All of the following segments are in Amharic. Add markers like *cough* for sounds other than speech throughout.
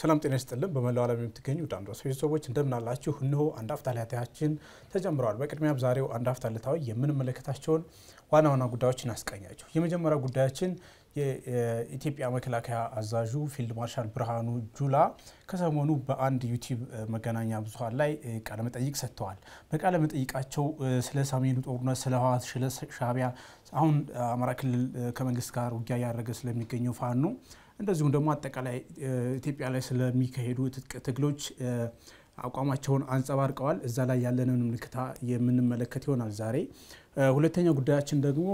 ሰላም ጤና ይስጥልን። በመላው ዓለም የምትገኙ ውድ ቤተሰቦች እንደምን አላችሁ? እነሆ አንድ አፍታ ተጀምረዋል። በቅድሚያ ዛሬው አንድ አፍታ የምንመለከታቸውን ዋና ዋና ጉዳዮችን እናስቃኛችሁ። የመጀመሪያ ጉዳያችን የኢትዮጵያ መከላከያ አዛዡ ፊልድ ማርሻል ብርሃኑ ጁላ ከሰሞኑ በአንድ ዩቲዩብ መገናኛ ብዙኃን ላይ ቃለ መጠይቅ ሰጥተዋል። በቃለ መጠይቃቸው ስለ ሰሜኑ ጦርነት፣ ስለ ህወሓት፣ ስለ ሻዕቢያ አሁን አማራ ክልል ከመንግስት ጋር ውጊያ እያደረገ ስለሚገኘው ፋኖ እንደዚሁም ደግሞ አጠቃላይ ኢትዮጵያ ላይ ስለሚካሄዱ ትጥቅ ትግሎች አቋማቸውን አንጸባርቀዋል። እዛ ላይ ያለንን ምልክታ የምንመለከት ይሆናል ዛሬ። ሁለተኛው ጉዳያችን ደግሞ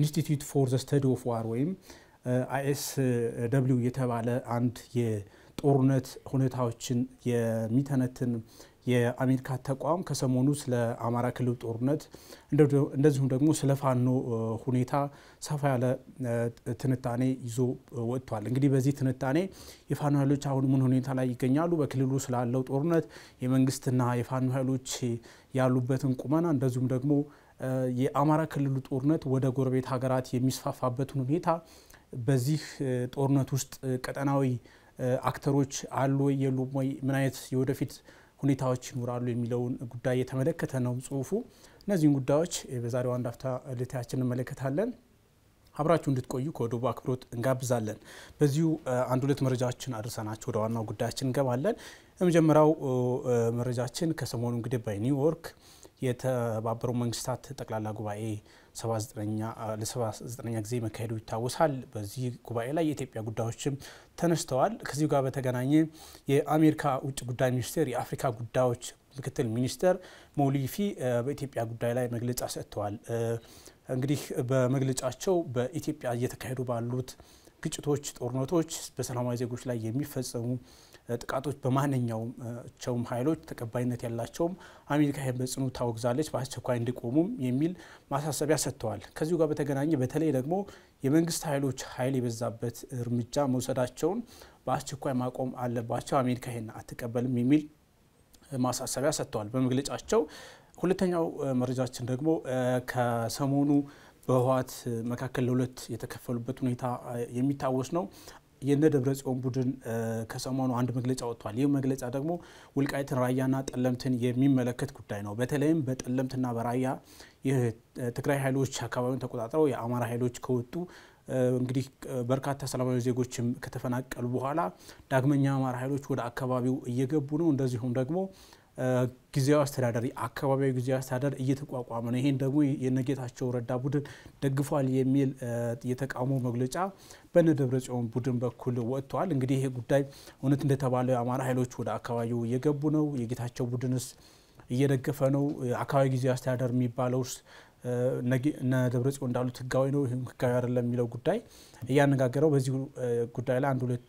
ኢንስቲትዩት ፎር ዘ ስተዲ ኦፍ ዋር ወይም አይኤስ ደብሊው የተባለ አንድ የጦርነት ሁኔታዎችን የሚተነትን የአሜሪካ ተቋም ከሰሞኑ ስለ አማራ ክልል ጦርነት እንደዚሁም ደግሞ ስለ ፋኖ ሁኔታ ሰፋ ያለ ትንታኔ ይዞ ወጥቷል። እንግዲህ በዚህ ትንታኔ የፋኖ ኃይሎች አሁን ምን ሁኔታ ላይ ይገኛሉ፣ በክልሉ ስላለው ጦርነት የመንግስትና የፋኖ ኃይሎች ያሉበትን ቁመና እንደዚሁም ደግሞ የአማራ ክልሉ ጦርነት ወደ ጎረቤት ሀገራት የሚስፋፋበትን ሁኔታ በዚህ ጦርነት ውስጥ ቀጠናዊ አክተሮች አሉ ወይ የሉም ወይ ምን አይነት የወደፊት ሁኔታዎች ይኖራሉ የሚለውን ጉዳይ የተመለከተ ነው ጽሁፉ። እነዚህን ጉዳዮች በዛሬው አንድ አፍታ ልታያችን እንመለከታለን። አብራችሁ እንድትቆዩ ከወደቡ አክብሮት እንጋብዛለን። በዚሁ አንድ ሁለት መረጃዎችን አድርሰናችሁ ወደ ዋናው ጉዳያችን እንገባለን። የመጀመሪያው መረጃችን ከሰሞኑ እንግዲህ በኒውዮርክ የተባበሩ መንግስታት ጠቅላላ ጉባኤ 79 ጊዜ መካሄዱ ይታወሳል። በዚህ ጉባኤ ላይ የኢትዮጵያ ጉዳዮችም ተነስተዋል። ከዚሁ ጋር በተገናኘ የአሜሪካ ውጭ ጉዳይ ሚኒስቴር የአፍሪካ ጉዳዮች ምክትል ሚኒስተር ሞሊፊ በኢትዮጵያ ጉዳይ ላይ መግለጫ ሰጥተዋል። እንግዲህ በመግለጫቸው በኢትዮጵያ እየተካሄዱ ባሉት ግጭቶች፣ ጦርነቶች፣ በሰላማዊ ዜጎች ላይ የሚፈጸሙ ጥቃቶች በማንኛውቸውም ኃይሎች ተቀባይነት ያላቸውም አሜሪካ ይህን በጽኑ ታወግዛለች፣ በአስቸኳይ እንዲቆሙም የሚል ማሳሰቢያ ሰጥተዋል። ከዚሁ ጋር በተገናኘ በተለይ ደግሞ የመንግስት ኃይሎች ኃይል የበዛበት እርምጃ መውሰዳቸውን በአስቸኳይ ማቆም አለባቸው፣ አሜሪካ ይህን አትቀበልም የሚል ማሳሰቢያ ሰጥተዋል በመግለጫቸው። ሁለተኛው መረጃችን ደግሞ ከሰሞኑ በህወሓት መካከል ለሁለት የተከፈሉበት ሁኔታ የሚታወስ ነው። የነ ደብረ ጽዮን ቡድን ከሰሞኑ አንድ መግለጫ ወጥቷል። ይህ መግለጫ ደግሞ ውልቃይትን፣ ራያና ጠለምትን የሚመለከት ጉዳይ ነው። በተለይም በጠለምትና በራያ ትግራይ ኃይሎች አካባቢውን ተቆጣጥረው የአማራ ኃይሎች ከወጡ እንግዲህ በርካታ ሰላማዊ ዜጎችም ከተፈናቀሉ በኋላ ዳግመኛ አማራ ኃይሎች ወደ አካባቢው እየገቡ ነው። እንደዚሁም ደግሞ ጊዜያዊ አስተዳደር አካባቢያዊ ጊዜያዊ አስተዳደር እየተቋቋመ ነው። ይሄን ደግሞ የነጌታቸው ረዳ ቡድን ደግፏል የሚል የተቃውሞ መግለጫ በነ ጽዮን ቡድን በኩል ወጥቷል። እንግዲህ ይሄ ጉዳይ እውነት እንደተባለው የአማራ ኃይሎች ወደ አካባቢው እየገቡ ነው? የጌታቸው ቡድንስ እየደገፈ ነው? አካባቢ ጊዜያዊ አስተዳደር የሚባለው እነ ጽዮን እንዳሉት ህጋዊ ነው፣ ህጋዊ አይደለም የሚለው ጉዳይ እያነጋገረው በዚህ ጉዳይ ላይ አንድ ሁለት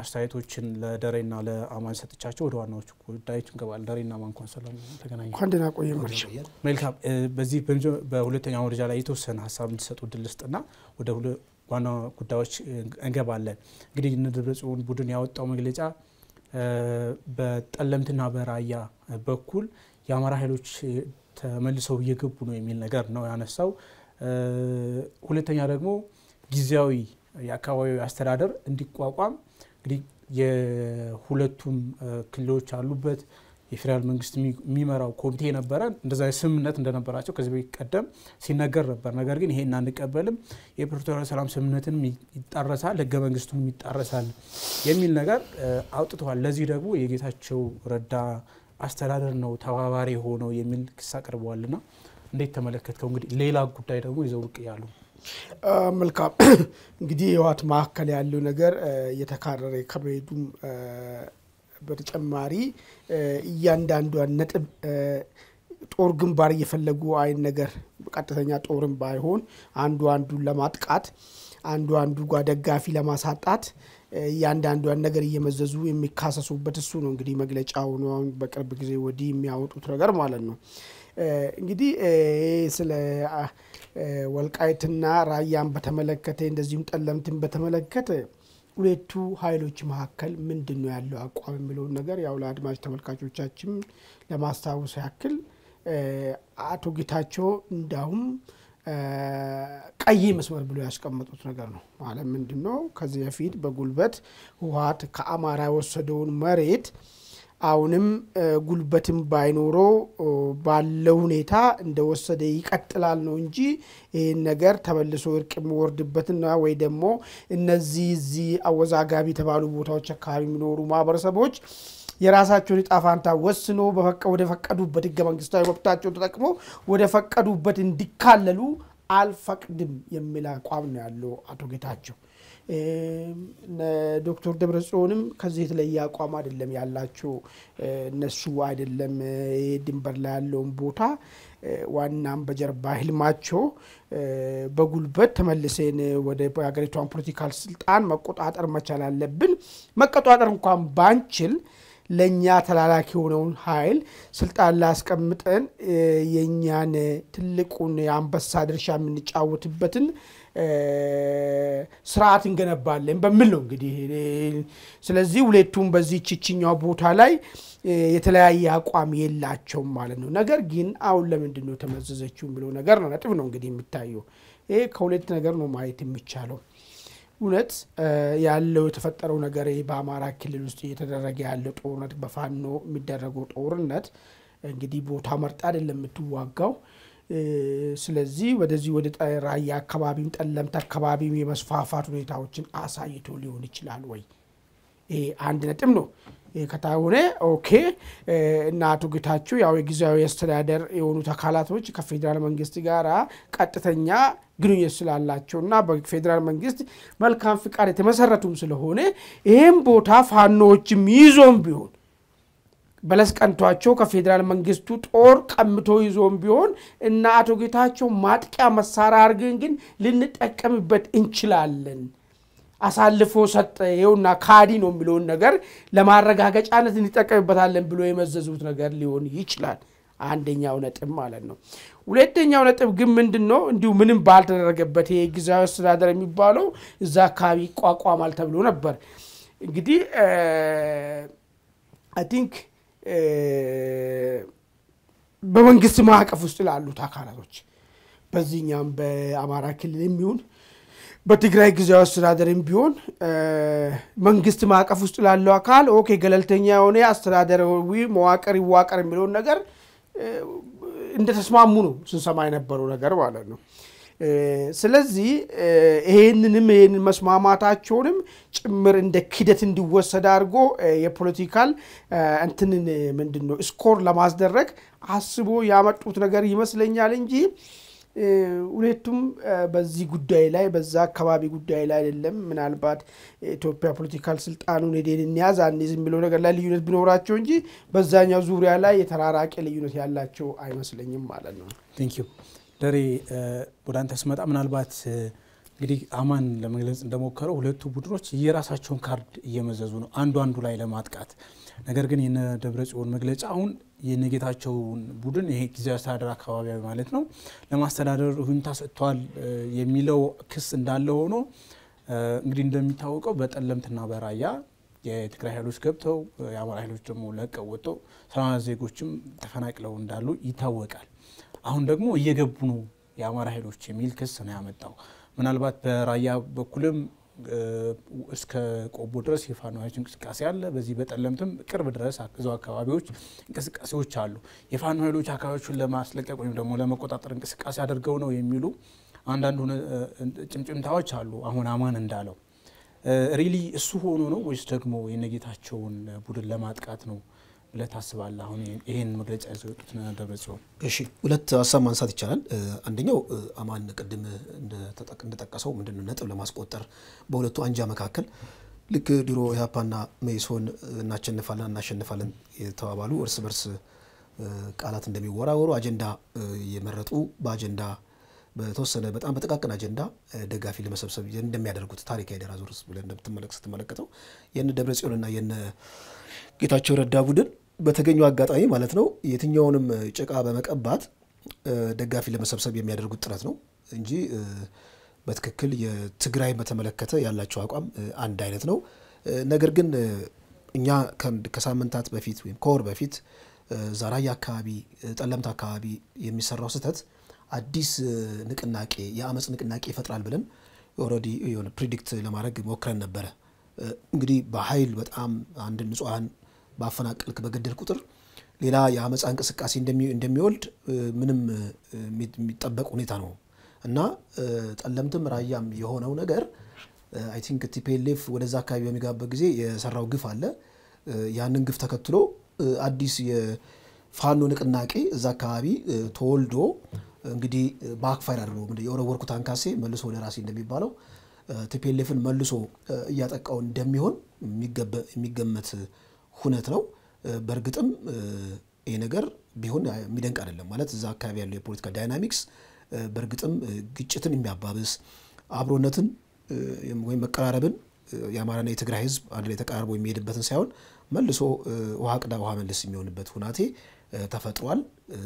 አስተያየቶችን ለደሬና ለአማን ሰጥቻቸው ወደ ዋናዎቹ ጉዳዮች እንገባለን። ደሬና አማን ሰላም ተገናኘ እንኳን ደህና ቆየ። መልካም በዚህ በሁለተኛው መረጃ ላይ የተወሰነ ሀሳብ እንዲሰጡ ድል ስጥና ወደ ዋና ጉዳዮች እንገባለን። እንግዲህ የደብረጽዮን ቡድን ያወጣው መግለጫ በጠለምትና በራያ በኩል የአማራ ኃይሎች ተመልሰው እየገቡ ነው የሚል ነገር ነው ያነሳው። ሁለተኛ ደግሞ ጊዜያዊ የአካባቢው አስተዳደር እንዲቋቋም እንግዲህ የሁለቱም ክልሎች አሉበት የፌዴራል መንግስት የሚመራው ኮሚቴ ነበረ። እንደዛ ስምምነት እንደነበራቸው ከዚህ በፊት ቀደም ሲነገር ነበር። ነገር ግን ይሄ አንቀበልም የፕሪቶሪያ ሰላም ስምምነትንም ይጣረሳል፣ ህገ መንግስቱንም ይጣረሳል የሚል ነገር አውጥተዋል። ለዚህ ደግሞ የጌታቸው ረዳ አስተዳደር ነው ተባባሪ ሆነው የሚል ክስ አቅርበዋልና እንዴት ተመለከትከው? እንግዲህ ሌላ ጉዳይ ደግሞ ይዘው ብቅ ያሉ መልካም እንግዲህ የህወሓት መካከል ያለው ነገር እየተካረረ ከመሄዱም በተጨማሪ እያንዳንዷን ነጥብ ጦር ግንባር እየፈለጉ አይን ነገር ቀጥተኛ ጦርም ባይሆን አንዱ አንዱን ለማጥቃት አንዱ አንዱ ጋር ደጋፊ ለማሳጣት እያንዳንዷን ነገር እየመዘዙ የሚካሰሱበት እሱ ነው። እንግዲህ መግለጫውን አሁን በቅርብ ጊዜ ወዲህ የሚያወጡት ነገር ማለት ነው። እንግዲህ ስለ ወልቃይትና ራያን በተመለከተ እንደዚሁም ጠለምትን በተመለከተ ሁለቱ ኃይሎች መካከል ምንድን ነው ያለው አቋም የሚለውን ነገር ያው ለአድማጭ ተመልካቾቻችን ለማስታወስ ያክል አቶ ጌታቸው እንዳሁም ቀይ መስመር ብሎ ያስቀመጡት ነገር ነው። ማለት ምንድን ነው? ከዚህ በፊት በጉልበት ህወሓት ከአማራ የወሰደውን መሬት አሁንም ጉልበትም ባይኖሮ ባለው ሁኔታ እንደወሰደ ይቀጥላል ነው እንጂ ይህን ነገር ተመልሶ እርቅ የሚወርድበትና ወይ ደግሞ እነዚህ እዚህ አወዛጋቢ የተባሉ ቦታዎች አካባቢ የሚኖሩ ማህበረሰቦች የራሳቸውን ዕጣ ፈንታ ወስኖ ወደ ፈቀዱበት ህገ መንግስታዊ መብታቸውን ተጠቅሞ ወደ ፈቀዱበት እንዲካለሉ አልፈቅድም የሚል አቋም ነው ያለው አቶ ጌታቸው። ዶክተር ደብረ ጽዮንም ከዚህ የተለየ አቋም አይደለም ያላቸው። እነሱ አይደለም ድንበር ላይ ያለውን ቦታ ዋናም በጀርባ ህልማቸው በጉልበት ተመልሰን ወደ ሀገሪቷን ፖለቲካል ስልጣን መቆጣጠር መቻል አለብን። መቆጣጠር እንኳን ባንችል ለእኛ ተላላኪ የሆነውን ኃይል ስልጣን ላስቀምጠን የእኛን ትልቁን የአንበሳ ድርሻ የምንጫወትበትን ስርዓት እንገነባለን በሚል ነው እንግዲህ። ስለዚህ ሁለቱም በዚህ ችችኛው ቦታ ላይ የተለያየ አቋም የላቸውም ማለት ነው። ነገር ግን አሁን ለምንድን ነው ተመዘዘችው የሚለው ነገር ነው ነጥብ ነው እንግዲህ የሚታየው። ይሄ ከሁለት ነገር ነው ማየት የሚቻለው። እውነት ያለው የተፈጠረው ነገር በአማራ ክልል ውስጥ እየተደረገ ያለው ጦርነት በፋኖ የሚደረገው ጦርነት እንግዲህ ቦታ መርጣ አይደለም የምትዋጋው ስለዚህ ወደዚህ ወደ ራያ አካባቢም ጠለምት አካባቢም የመስፋፋት ሁኔታዎችን አሳይቶ ሊሆን ይችላል ወይ? ይሄ አንድ ነጥብ ነው። ከታሆነ ኦኬ እና አቶ ጌታቸው ያው የጊዜያዊ አስተዳደር የሆኑት አካላቶች ከፌዴራል መንግስት ጋር ቀጥተኛ ግንኙነት ስላላቸው እና በፌዴራል መንግስት መልካም ፍቃድ የተመሰረቱም ስለሆነ ይህም ቦታ ፋኖዎችም ይዞም ቢሆን በለስ ቀንቷቸው ከፌዴራል መንግስቱ ጦር ቀምቶ ይዞም ቢሆን እና አቶ ጌታቸው ማጥቂያ መሳሪያ አድርገን ግን ልንጠቀምበት እንችላለን። አሳልፎ ሰጠ ይኸውና ካዲ ነው የሚለውን ነገር ለማረጋገጫነት እንጠቀምበታለን ብሎ የመዘዙት ነገር ሊሆን ይችላል። አንደኛው ነጥብ ማለት ነው። ሁለተኛው ነጥብ ግን ምንድን ነው? እንዲሁ ምንም ባልተደረገበት ይሄ ጊዜያዊ አስተዳደር የሚባለው እዛ አካባቢ ይቋቋማል ተብሎ ነበር። እንግዲህ አይ ቲንክ በመንግስት ማዕቀፍ ውስጥ ላሉት አካላቶች በዚህኛም በአማራ ክልል የሚሆን በትግራይ ጊዜያዊ አስተዳደርም ቢሆን መንግስት ማዕቀፍ ውስጥ ላለው አካል ኦኬ ገለልተኛ የሆነ አስተዳደራዊ መዋቅር ይዋቀር የሚለውን ነገር እንደተስማሙ ነው ስንሰማ የነበረው ነገር ማለት ነው። ስለዚህ ይሄንንም ይሄንን መስማማታቸውንም ጭምር እንደ ክደት እንዲወሰድ አድርጎ የፖለቲካል እንትንን ምንድን ነው ስኮር ለማስደረግ አስቦ ያመጡት ነገር ይመስለኛል እንጂ ሁለቱም በዚህ ጉዳይ ላይ በዛ አካባቢ ጉዳይ ላይ አይደለም። ምናልባት ኢትዮጵያ ፖለቲካል ስልጣኑን ሄደን እንያዝ አንይዝ የሚለው ነገር ላይ ልዩነት ቢኖራቸው እንጂ በዛኛው ዙሪያ ላይ የተራራቀ ልዩነት ያላቸው አይመስለኝም ማለት ነው። ቴንክ ዩ ደሬ ወደ አንተ ስመጣ ምናልባት እንግዲህ አማን ለመግለጽ እንደሞከረው ሁለቱ ቡድኖች የራሳቸውን ካርድ እየመዘዙ ነው አንዱ አንዱ ላይ ለማጥቃት። ነገር ግን የነ ደብረ ጽዮን መግለጫ አሁን የነጌታቸውን ቡድን ይሄ ጊዜያዊ አስተዳደር አካባቢ ማለት ነው ለማስተዳደር ሁኔታ ሰጥቷል የሚለው ክስ እንዳለ ሆኖ እንግዲህ እንደሚታወቀው በጠለምትና በራያ የትግራይ ኃይሎች ገብተው የአማራ ኃይሎች ደግሞ ለቀው ወጥተው ሰላማዊ ዜጎችም ተፈናቅለው እንዳሉ ይታወቃል። አሁን ደግሞ እየገቡ ነው የአማራ ኃይሎች የሚል ክስ ነው ያመጣው። ምናልባት በራያ በኩልም እስከ ቆቦ ድረስ የፋኖዎች እንቅስቃሴ አለ። በዚህ በጠለምትም ቅርብ ድረስ እዛው አካባቢዎች እንቅስቃሴዎች አሉ። የፋኖ ኃይሎች አካባቢዎቹን ለማስለቀቅ ወይም ደግሞ ለመቆጣጠር እንቅስቃሴ አድርገው ነው የሚሉ አንዳንድ ጭምጭምታዎች አሉ። አሁን አማን እንዳለው ሪሊ እሱ ሆኖ ነው ወይስ ደግሞ የነጌታቸውን ቡድን ለማጥቃት ነው ለታስባለ አሁን ይህን መግለጫ ይዘው የወጡት ደብረጽዮን። እሺ ሁለት ሀሳብ ማንሳት ይቻላል። አንደኛው አማን ቅድም እንደጠቀሰው ምንድን ነው ነጥብ ለማስቆጠር በሁለቱ አንጃ መካከል ልክ ድሮ ኢህአፓና መኢሶን እናሸንፋለን እናሸንፋለን የተባባሉ እርስ በርስ ቃላት እንደሚወራወሩ አጀንዳ የመረጡ በአጀንዳ በተወሰነ በጣም በጥቃቅን አጀንዳ ደጋፊ ለመሰብሰብ እንደሚያደርጉት ታሪካዊ ደራ ዞር ብለህ ስትመለከተው የነ ደብረጽዮንና የነ ጌታቸው ረዳ ቡድን በተገኙ አጋጣሚ ማለት ነው የትኛውንም ጭቃ በመቀባት ደጋፊ ለመሰብሰብ የሚያደርጉት ጥረት ነው እንጂ በትክክል የትግራይ በተመለከተ ያላቸው አቋም አንድ አይነት ነው። ነገር ግን እኛ ከሳምንታት በፊት ወይም ከወር በፊት ዛራያ አካባቢ፣ ጠለምት አካባቢ የሚሰራው ስህተት አዲስ ንቅናቄ የአመፅ ንቅናቄ ይፈጥራል ብለን ኦልሬዲ የሆነ ፕሪዲክት ለማድረግ ሞክረን ነበረ። እንግዲህ በኃይል በጣም አንድ ንጹሐን ባፈናቀልክ በገደል ቁጥር ሌላ የአመፃ እንቅስቃሴ እንደሚወልድ ምንም የሚጠበቅ ሁኔታ ነው እና ጠለምትም ራያም የሆነው ነገር አይ ቲንክ ቲፒኤልኤፍ ወደዛ አካባቢ በሚገባበት ጊዜ የሰራው ግፍ አለ። ያንን ግፍ ተከትሎ አዲስ የፋኖ ንቅናቄ እዛ አካባቢ ተወልዶ እንግዲህ በአክፋይር አድርገው እንግዲህ የወረወርኩት አንካሴ መልሶ ወደ ራሴ እንደሚባለው ቲፒኤልኤፍን መልሶ እያጠቃው እንደሚሆን የሚገመት ሁነት ነው። በእርግጥም ይህ ነገር ቢሆን የሚደንቅ አይደለም። ማለት እዛ አካባቢ ያለው የፖለቲካ ዳይናሚክስ በእርግጥም ግጭትን የሚያባብስ አብሮነትን ወይም መቀራረብን የአማራና የትግራይ ህዝብ አንድ ላይ ተቀራርቦ የሚሄድበትን ሳይሆን መልሶ ውሃ ቅዳ ውሃ መልስ የሚሆንበት ሁናቴ ተፈጥሯል።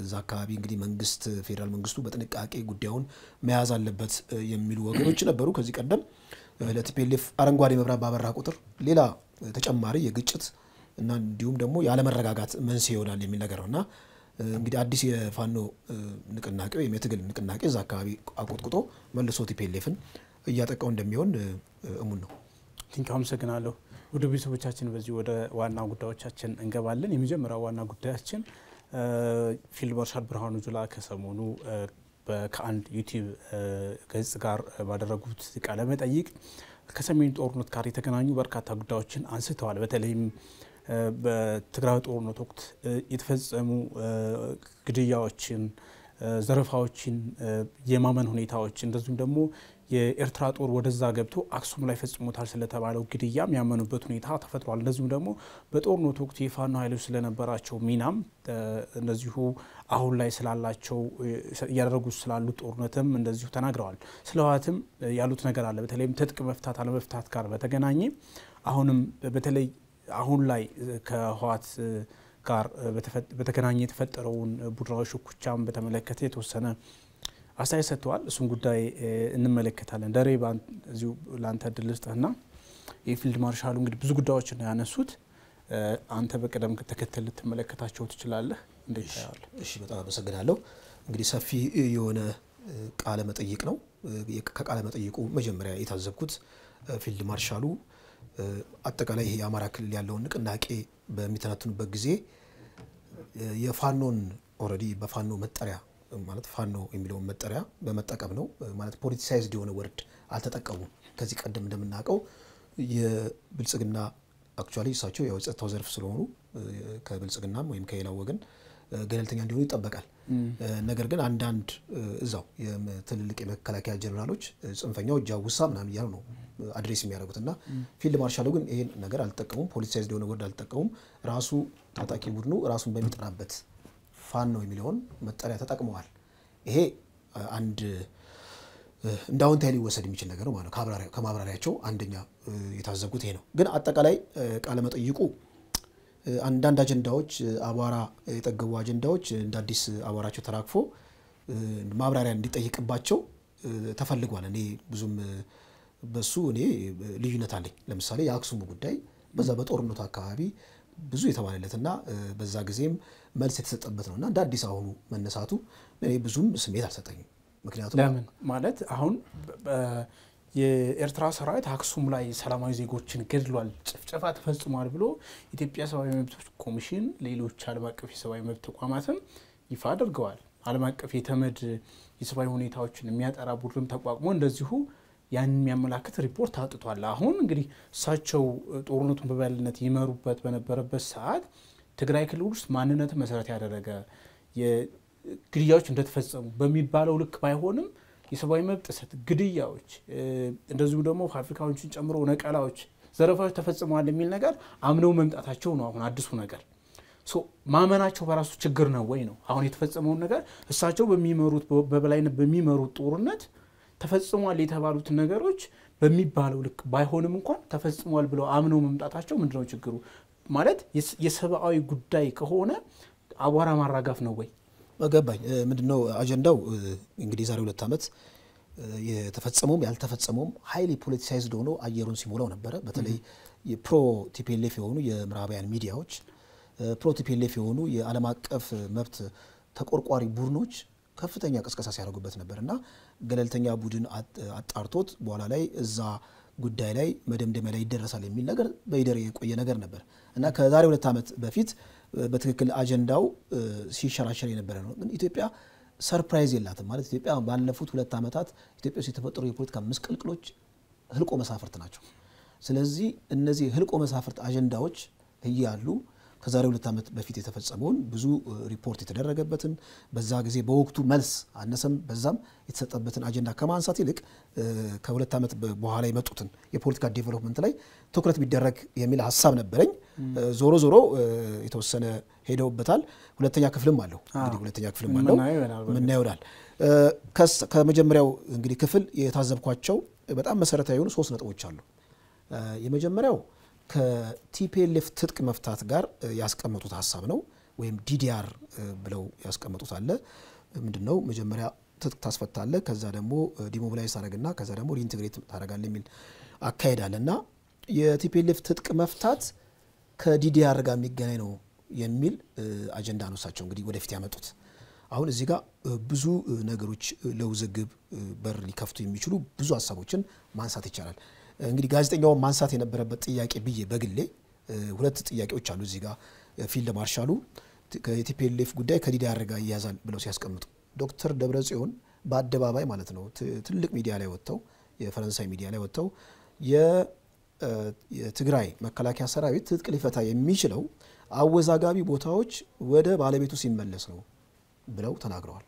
እዛ አካባቢ እንግዲህ መንግስት ፌዴራል መንግስቱ በጥንቃቄ ጉዳዩን መያዝ አለበት የሚሉ ወገኖች ነበሩ። ከዚህ ቀደም ለቲፒኤልኤፍ አረንጓዴ መብራት ባበራ ቁጥር ሌላ ተጨማሪ የግጭት እና እንዲሁም ደግሞ ያለመረጋጋት መንስኤ ይሆናል የሚል ነገር ነው እና እንግዲህ አዲስ የፋኖ ንቅናቄ ወይም የትግል ንቅናቄ እዛ አካባቢ አቆጥቁጦ መልሶ ቲፒኤልኤፍን እያጠቃው እንደሚሆን እሙን ነው። ቲንክ አመሰግናለሁ። ወደ ቤተሰቦቻችን በዚህ ወደ ዋና ጉዳዮቻችን እንገባለን። የመጀመሪያው ዋና ጉዳያችን ፊልድ ማርሻል ብርሃኑ ጁላ ከሰሞኑ ከአንድ ዩቲዩብ ገጽ ጋር ባደረጉት ቃለመጠይቅ ከሰሜን ጦርነት ጋር የተገናኙ በርካታ ጉዳዮችን አንስተዋል። በተለይም በትግራይ ጦርነት ወቅት የተፈጸሙ ግድያዎችን፣ ዘረፋዎችን የማመን ሁኔታዎች እንደዚሁም ደግሞ የኤርትራ ጦር ወደዛ ገብቶ አክሱም ላይ ፈጽሞታል ስለተባለው ግድያም ያመኑበት ሁኔታ ተፈጥሯል። እንደዚሁም ደግሞ በጦርነቱ ወቅት የፋኖ ኃይሎች ስለነበራቸው ሚናም እንደዚሁ አሁን ላይ ስላላቸው እያደረጉ ስላሉ ጦርነትም እንደዚሁ ተናግረዋል። ስለ ህወሓትም ያሉት ነገር አለ። በተለይም ትጥቅ መፍታት አለመፍታት ጋር በተገናኘ አሁንም በተለይ አሁን ላይ ከህወሓት ጋር በተገናኘ የተፈጠረውን ቡድናዊ ሽኩቻም በተመለከተ የተወሰነ አስተያየት ሰጥተዋል። እሱን ጉዳይ እንመለከታለን። ደሬ እዚሁ ለአንተ ድል ስጥህና የፊልድ ማርሻሉ እንግዲህ ብዙ ጉዳዮች ነው ያነሱት። አንተ በቅደም ተከተል ልትመለከታቸው ትችላለህ። እንዴት ታያለህ? እሺ፣ በጣም አመሰግናለሁ። እንግዲህ ሰፊ የሆነ ቃለ መጠይቅ ነው። ከቃለ መጠይቁ መጀመሪያ የታዘብኩት ፊልድ ማርሻሉ አጠቃላይ ይሄ የአማራ ክልል ያለውን ንቅናቄ በሚተነትኑበት ጊዜ የፋኖን ኦልሬዲ በፋኖ መጠሪያ ማለት ፋኖ የሚለውን መጠሪያ በመጠቀም ነው ማለት ፖለቲሳይዝድ የሆነ ወርድ አልተጠቀሙም። ከዚህ ቀደም እንደምናውቀው የብልጽግና አክቹዋሊ እሳቸው የጸጥታው ዘርፍ ስለሆኑ ከብልጽግናም ወይም ከሌላው ወገን ገለልተኛ እንዲሆኑ ይጠበቃል። ነገር ግን አንዳንድ እዛው ትልልቅ የመከላከያ ጀነራሎች ጽንፈኛው ጃውሳ ምናምን እያሉ ነው አድሬስ የሚያደርጉት እና ፊልድ ማርሻሉ ግን ይሄን ነገር አልጠቀሙም። ፖሊሳይዝድ የሆነ ወርድ አልጠቀሙም። ራሱ ታጣቂ ቡድኑ ራሱን በሚጠራበት ፋን ነው የሚለውን መጠሪያ ተጠቅመዋል። ይሄ አንድ እንደ አዎንታዊ ሊወሰድ የሚችል ነገር ነው ማለት ነው። ከማብራሪያቸው አንደኛ የታዘብኩት ይሄ ነው። ግን አጠቃላይ ቃለመጠይቁ አንዳንድ አጀንዳዎች አቧራ የጠገቡ አጀንዳዎች እንደ አዲስ አቧራቸው ተራግፎ ማብራሪያ እንዲጠይቅባቸው ተፈልጓል። እኔ ብዙም በሱ እኔ ልዩነት አለኝ። ለምሳሌ የአክሱሙ ጉዳይ በዛ በጦርነቱ አካባቢ ብዙ የተባለለትና በዛ ጊዜም መልስ የተሰጠበት ነው እና እንደ አዲስ አሁኑ መነሳቱ እኔ ብዙም ስሜት አልሰጠኝም። ምክንያቱም ለምን ማለት አሁን የኤርትራ ሰራዊት አክሱም ላይ ሰላማዊ ዜጎችን ገድሏል፣ ጭፍጨፋ ተፈጽሟል ብሎ ኢትዮጵያ ሰብአዊ መብቶች ኮሚሽን፣ ሌሎች ዓለም አቀፍ የሰብአዊ መብት ተቋማትም ይፋ አድርገዋል። ዓለም አቀፍ የተመድ የሰብአዊ ሁኔታዎችን የሚያጠራ ቡድንም ተቋቁሞ እንደዚሁ ያን የሚያመላክት ሪፖርት አውጥቷል። አሁን እንግዲህ እሳቸው ጦርነቱን በበላይነት ይመሩበት በነበረበት ሰዓት ትግራይ ክልል ውስጥ ማንነት መሰረት ያደረገ ግድያዎች እንደተፈጸሙ በሚባለው ልክ ባይሆንም የሰብአዊ መብት ጥሰት፣ ግድያዎች፣ እንደዚሁም ደግሞ ፋብሪካዎችን ጨምሮ ነቀላዎች፣ ዘረፋዎች ተፈጽመዋል የሚል ነገር አምነው መምጣታቸው ነው አሁን አዲሱ ነገር። ማመናቸው በራሱ ችግር ነው ወይ ነው አሁን የተፈጸመውን ነገር እሳቸው በሚመሩት በበላይነት በሚመሩት ጦርነት ተፈጽሟል የተባሉት ነገሮች በሚባለው ልክ ባይሆንም እንኳን ተፈጽሟል ብለው አምነው መምጣታቸው ምንድነው ችግሩ? ማለት የሰብአዊ ጉዳይ ከሆነ አቧራ ማራጋፍ ነው ወይ? ገባኝ። ምንድነው አጀንዳው? እንግዲህ የዛሬ ሁለት ዓመት የተፈጸመውም ያልተፈጸመውም ሀይሊ ፖለቲሳይዝድ ሆኖ አየሩን ሲሞላው ነበረ። በተለይ የፕሮ ቲፒኤልኤፍ የሆኑ የምዕራባውያን ሚዲያዎች፣ ፕሮ ቲፒኤልኤፍ የሆኑ የዓለም አቀፍ መብት ተቆርቋሪ ቡድኖች ከፍተኛ ቅስቀሳ ሲያደርጉበት ነበር እና ገለልተኛ ቡድን አጣርቶት በኋላ ላይ እዛ ጉዳይ ላይ መደምደሚያ ላይ ይደረሳል የሚል ነገር በይደር የቆየ ነገር ነበር እና ከዛሬ ሁለት ዓመት በፊት በትክክል አጀንዳው ሲሸራሸር የነበረ ነው። ግን ኢትዮጵያ ሰርፕራይዝ የላትም ማለት ኢትዮጵያ ባለፉት ሁለት ዓመታት ኢትዮጵያ ውስጥ የተፈጠሩ የፖለቲካ ምስቅልቅሎች ህልቆ መሳፍርት ናቸው። ስለዚህ እነዚህ ህልቆ መሳፍርት አጀንዳዎች እያሉ ከዛሬ ሁለት ዓመት በፊት የተፈጸመውን ብዙ ሪፖርት የተደረገበትን በዛ ጊዜ በወቅቱ መልስ አነሰም በዛም የተሰጠበትን አጀንዳ ከማንሳት ይልቅ ከሁለት ዓመት በኋላ የመጡትን የፖለቲካ ዴቨሎፕመንት ላይ ትኩረት ቢደረግ የሚል ሀሳብ ነበረኝ። ዞሮ ዞሮ የተወሰነ ሄደውበታል። ሁለተኛ ክፍልም አለው እንግዲህ ሁለተኛ ክፍልም አለው ምና ይሆናል። ከመጀመሪያው እንግዲህ ክፍል የታዘብኳቸው በጣም መሰረታዊ የሆኑ ሶስት ነጥቦች አሉ። የመጀመሪያው ከቲፒኤልኤፍ ትጥቅ መፍታት ጋር ያስቀመጡት ሀሳብ ነው ወይም ዲዲአር ብለው ያስቀመጡት አለ። ምንድን ነው መጀመሪያ ትጥቅ ታስፈታለ፣ ከዛ ደግሞ ዲሞቢላይዝ ታደረግና ከዛ ደግሞ ሪኢንትግሬት ታደረጋለ የሚል አካሄድ አለ እና የቲፒኤልኤፍ ትጥቅ መፍታት ከዲዲአር ጋር የሚገናኝ ነው የሚል አጀንዳ ነው እሳቸው እንግዲህ ወደፊት ያመጡት። አሁን እዚህ ጋር ብዙ ነገሮች ለውዝግብ በር ሊከፍቱ የሚችሉ ብዙ ሀሳቦችን ማንሳት ይቻላል። እንግዲህ ጋዜጠኛውን ማንሳት የነበረበት ጥያቄ ብዬ በግሌ ሁለት ጥያቄዎች አሉ እዚህ ጋር ፊልድ ማርሻሉ የቲፒኤልኤፍ ጉዳይ ከዲዲ ጋር ይያዛል ብለው ሲያስቀምጡ ዶክተር ደብረ ጽዮን በአደባባይ ማለት ነው ትልቅ ሚዲያ ላይ ወጥተው የፈረንሳይ ሚዲያ ላይ ወጥተው የትግራይ መከላከያ ሰራዊት ትጥቅ ሊፈታ የሚችለው አወዛጋቢ ቦታዎች ወደ ባለቤቱ ሲመለስ ነው ብለው ተናግረዋል።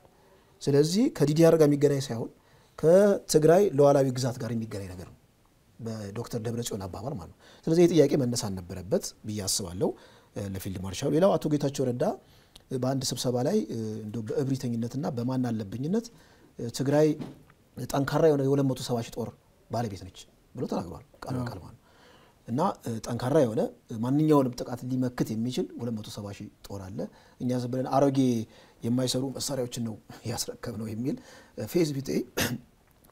ስለዚህ ከዲዲአር ጋር የሚገናኝ ሳይሆን ከትግራይ ሉዓላዊ ግዛት ጋር የሚገናኝ ነገር ነው። በዶክተር ደብረጽዮን አባባል ማለት ነው። ስለዚህ ይህ ጥያቄ መነሳት ነበረበት ብዬ አስባለሁ ለፊልድ ማርሻሉ። ሌላው አቶ ጌታቸው ረዳ በአንድ ስብሰባ ላይ እንደው በእብሪተኝነትና በማን አለብኝነት ትግራይ ጠንካራ የሆነ የ270 ሺህ ጦር ባለቤት ነች ብሎ ተናግሯል። ቃል በቃል ማለት እና ጠንካራ የሆነ ማንኛውንም ጥቃት ሊመክት የሚችል 270 ሺህ ጦር አለ። እኛ ዝም ብለን አሮጌ የማይሰሩ መሳሪያዎችን ነው ያስረከብ ነው የሚል ፌስ ቢጤ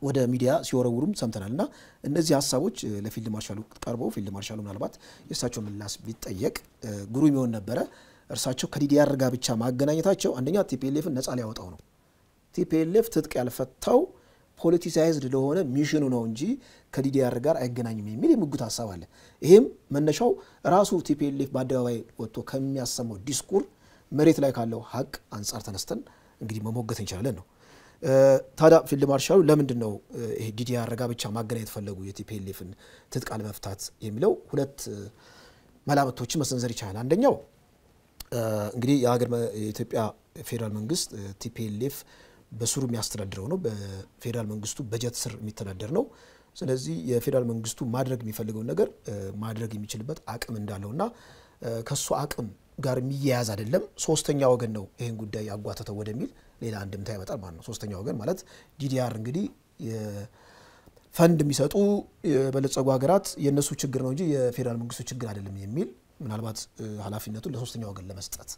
ወደ ሚዲያ ሲወረውሩም ሰምተናል እና እነዚህ ሀሳቦች ለፊልድ ማርሻሉ ቀርበው ፊልድ ማርሻሉ ምናልባት የእሳቸው ምላስ ቢጠየቅ ግሩም ይሆን ነበረ። እርሳቸው ከዲዲአር ጋር ብቻ ማገናኘታቸው አንደኛ ቲፒኤልኤፍን ነፃ ሊያወጣው ነው። ቲፒኤልኤፍ ትጥቅ ያልፈታው ፖለቲሳይዝድ ለሆነ ሚሽኑ ነው እንጂ ከዲዲአር ጋር አይገናኝም የሚል የምጉት ሀሳብ አለ። ይሄም መነሻው ራሱ ቲፒኤልኤፍ በአደባባይ ወጥቶ ከሚያሰማው ዲስኩር መሬት ላይ ካለው ሀቅ አንጻር ተነስተን እንግዲህ መሞገት እንችላለን ነው። ታዲያ ፊልድ ማርሻሉ ለምንድን ነው ይሄ ዲዲአር ብቻ ማገናኘት ፈለጉ የቲፒኤልኤፍን ትጥቅ አለመፍታት የሚለው ሁለት መላምቶችን መሰንዘር ይቻላል። አንደኛው እንግዲህ የሀገር የኢትዮጵያ ፌዴራል መንግስት ቲፒኤልኤፍ በስሩ የሚያስተዳድረው ነው፣ በፌዴራል መንግስቱ በጀት ስር የሚተዳደር ነው። ስለዚህ የፌዴራል መንግስቱ ማድረግ የሚፈልገውን ነገር ማድረግ የሚችልበት አቅም እንዳለውና ከሱ አቅም ጋር የሚያያዝ አይደለም፣ ሶስተኛ ወገን ነው ይህን ጉዳይ ያጓተተው ወደሚል ሌላ አንድምታ ይመጣል ማለት ነው። ሶስተኛ ወገን ማለት ዲዲአር እንግዲህ ፈንድ የሚሰጡ የበለጸጉ ሀገራት የእነሱ ችግር ነው እንጂ የፌዴራል መንግስቱ ችግር አይደለም የሚል ምናልባት ኃላፊነቱን ለሶስተኛ ወገን ለመስጠት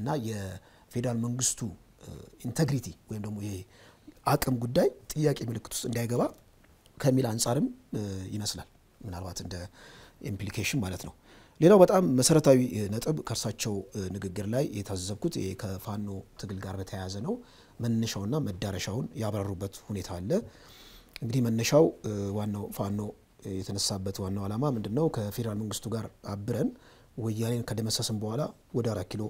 እና የፌዴራል መንግስቱ ኢንተግሪቲ ወይም ደግሞ ይሄ አቅም ጉዳይ ጥያቄ ምልክት ውስጥ እንዳይገባ ከሚል አንጻርም ይመስላል ምናልባት እንደ ኢምፕሊኬሽን ማለት ነው። ሌላው በጣም መሰረታዊ ነጥብ ከእርሳቸው ንግግር ላይ የታዘብኩት ከፋኖ ትግል ጋር በተያያዘ ነው። መነሻውና መዳረሻውን ያብራሩበት ሁኔታ አለ። እንግዲህ መነሻው ዋናው ፋኖ የተነሳበት ዋናው ዓላማ ምንድን ነው? ከፌዴራል መንግስቱ ጋር አብረን ወያኔን ከደመሰስን በኋላ ወደ አራት ኪሎ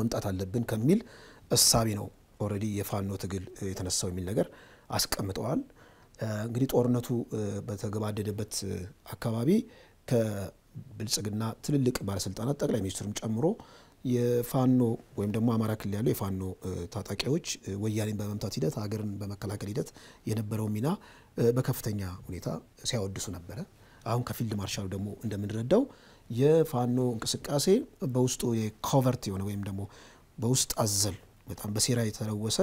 መምጣት አለብን ከሚል እሳቤ ነው ኦልሬዲ የፋኖ ትግል የተነሳው የሚል ነገር አስቀምጠዋል። እንግዲህ ጦርነቱ በተገባደደበት አካባቢ ብልጽግና ትልልቅ ባለስልጣናት ጠቅላይ ሚኒስትሩን ጨምሮ የፋኖ ወይም ደግሞ አማራ ክልል ያሉ የፋኖ ታጣቂዎች ወያኔን በመምታት ሂደት ሀገርን በመከላከል ሂደት የነበረው ሚና በከፍተኛ ሁኔታ ሲያወድሱ ነበረ። አሁን ከፊልድ ማርሻሉ ደግሞ እንደምንረዳው የፋኖ እንቅስቃሴ በውስጡ የኮቨርት የሆነ ወይም ደግሞ በውስጥ አዘል በጣም በሴራ የተለወሰ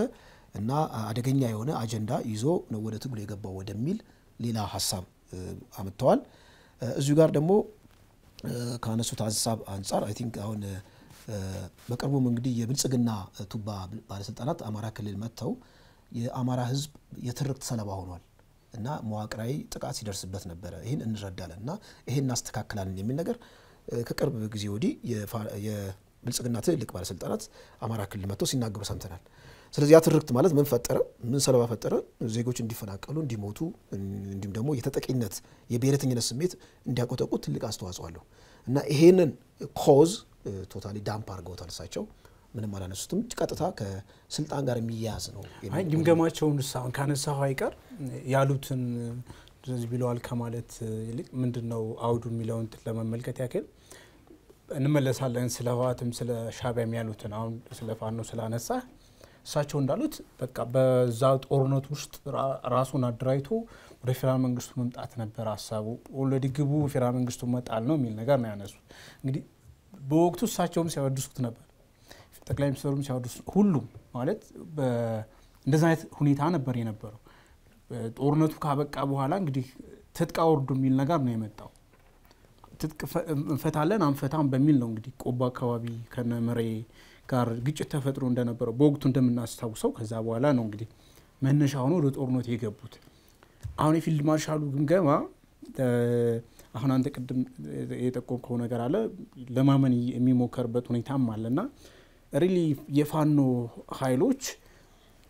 እና አደገኛ የሆነ አጀንዳ ይዞ ነው ወደ ትግሉ የገባው ወደሚል ሌላ ሀሳብ አምጥተዋል። እዚሁ ጋር ደግሞ ካነሱት ሀሳብ አንጻር አይ ቲንክ አሁን በቅርቡም እንግዲህ የብልጽግና ቱባ ባለስልጣናት አማራ ክልል መጥተው የአማራ ህዝብ የትርክት ሰለባ ሆኗል እና መዋቅራዊ ጥቃት ሲደርስበት ነበረ፣ ይህን እንረዳለን እና ይህን እናስተካክላለን የሚል ነገር ከቅርብ ጊዜ ወዲህ የብልጽግና ትልልቅ ባለስልጣናት አማራ ክልል መጥተው ሲናገሩ ሰምተናል። ስለዚህ ያ ትርክት ማለት ምን ፈጠረ? ምን ሰለባ ፈጠረ? ዜጎች እንዲፈናቀሉ፣ እንዲሞቱ፣ እንዲሁም ደግሞ የተጠቂነት የብሔረተኝነት ስሜት እንዲያቆጠቁ ትልቅ አስተዋጽኦ አለው እና ይሄንን ኮዝ ቶታሊ ዳምፕ አድርገውታል እሳቸው። ምንም አላነሱትም። ቀጥታ ከስልጣን ጋር የሚያያዝ ነው። ግምገማቸውን ሳሁን ካነሳሁ አይቀር ያሉትን ስለዚህ ብለዋል ከማለት ይልቅ ምንድን ነው አውዱ የሚለውን ለመመልከት ያክል እንመለሳለን። ስለ ህወሓትም ስለ ሻዕቢያም ያሉትን አሁን ስለ ፋኖ ስላነሳ እሳቸው እንዳሉት በቃ በዛ ጦርነት ውስጥ ራሱን አደራጅቶ ወደ ፌዴራል መንግስቱ መምጣት ነበር ሀሳቡ። ኦልሬዲ ግቡ ፌዴራል መንግስቱ መጣል ነው የሚል ነገር ነው ያነሱት። እንግዲህ በወቅቱ እሳቸውም ሲያወድሱት ነበር፣ ጠቅላይ ሚኒስትሩም ሲያወድሱ፣ ሁሉም ማለት እንደዚ አይነት ሁኔታ ነበር የነበረው። ጦርነቱ ካበቃ በኋላ እንግዲህ ትጥቅ አውርዱ የሚል ነገር ነው የመጣው። ትጥቅ እንፈታለን አንፈታም በሚል ነው እንግዲህ ቆቦ አካባቢ ከነ መሬ ጋር ግጭት ተፈጥሮ እንደነበረው በወቅቱ እንደምናስታውሰው ከዛ በኋላ ነው እንግዲህ መነሻ ሆኖ ወደ ጦርነት የገቡት። አሁን የፊልድ ማርሻሉ ግምገማ አሁን አንተ ቅድም የጠቆምከው ነገር አለ ለማመን የሚሞከርበት ሁኔታም አለና ሪሊ የፋኖ ኃይሎች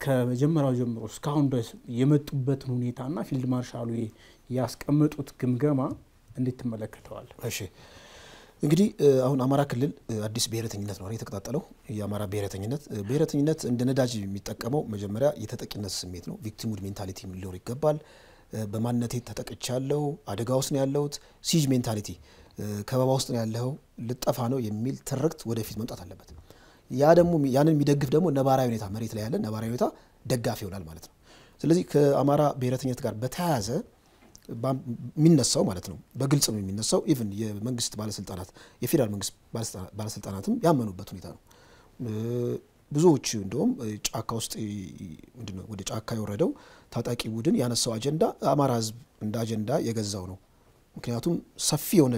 ከመጀመሪያው ጀምሮ እስካሁን ድረስ የመጡበትን ሁኔታና ፊልድ ማርሻሉ ያስቀመጡት ግምገማ እንዴት ትመለከተዋል? እሺ እንግዲህ አሁን አማራ ክልል አዲስ ብሔረተኝነት ነው የተቀጣጠለው። የአማራ ብሔረተኝነት ብሔረተኝነት እንደ ነዳጅ የሚጠቀመው መጀመሪያ የተጠቂነት ስሜት ነው። ቪክቲሙድ ሜንታሊቲ ሊኖር ይገባል። በማንነቴ ተጠቅቻለሁ፣ አደጋ ውስጥ ነው ያለሁት፣ ሲጅ ሜንታሊቲ ከበባ ውስጥ ነው ያለው፣ ልጠፋ ነው የሚል ትርክት ወደፊት መምጣት አለበት። ያ ደግሞ ያንን የሚደግፍ ደግሞ ነባራዊ ሁኔታ መሬት ላይ ያለ ነባራዊ ሁኔታ ደጋፊ ይሆናል ማለት ነው። ስለዚህ ከአማራ ብሔረተኝነት ጋር በተያያዘ የሚነሳው ማለት ነው። በግልጽ ነው የሚነሳው። ኢቭን የመንግስት ባለስልጣናት የፌዴራል መንግስት ባለስልጣናትም ያመኑበት ሁኔታ ነው። ብዙዎች እንደውም ጫካ ውስጥ ምንድነው ወደ ጫካ የወረደው ታጣቂ ቡድን ያነሳው አጀንዳ አማራ ህዝብ እንደ አጀንዳ የገዛው ነው። ምክንያቱም ሰፊ የሆነ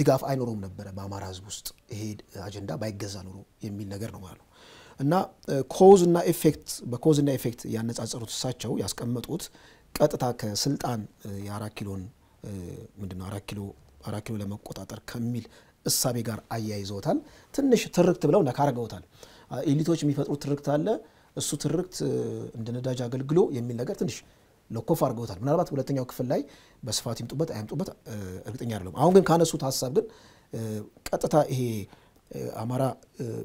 ድጋፍ አይኖረውም ነበረ በአማራ ህዝብ ውስጥ ይሄ አጀንዳ ባይገዛ ኖሮ የሚል ነገር ነው ማለት ነው። እና ኮዝ እና ኢፌክት በኮዝ እና ኤፌክት ያነጻጸሩት እሳቸው ያስቀመጡት ቀጥታ ከስልጣን የአራት ኪሎን ምንድነው አራት ኪሎ አራት ኪሎ ለመቆጣጠር ከሚል እሳቤ ጋር አያይዘውታል። ትንሽ ትርክት ብለው ነካ አርገውታል። ኤሊቶች የሚፈጥሩት ትርክት አለ። እሱ ትርክት እንደ ነዳጅ አገልግሎ የሚል ነገር ትንሽ ለኮፍ አርገውታል። ምናልባት ሁለተኛው ክፍል ላይ በስፋት ይምጡበት አይምጡበት እርግጠኛ አይደለም። አሁን ግን ካነሱት ሀሳብ ግን ቀጥታ ይሄ አማራ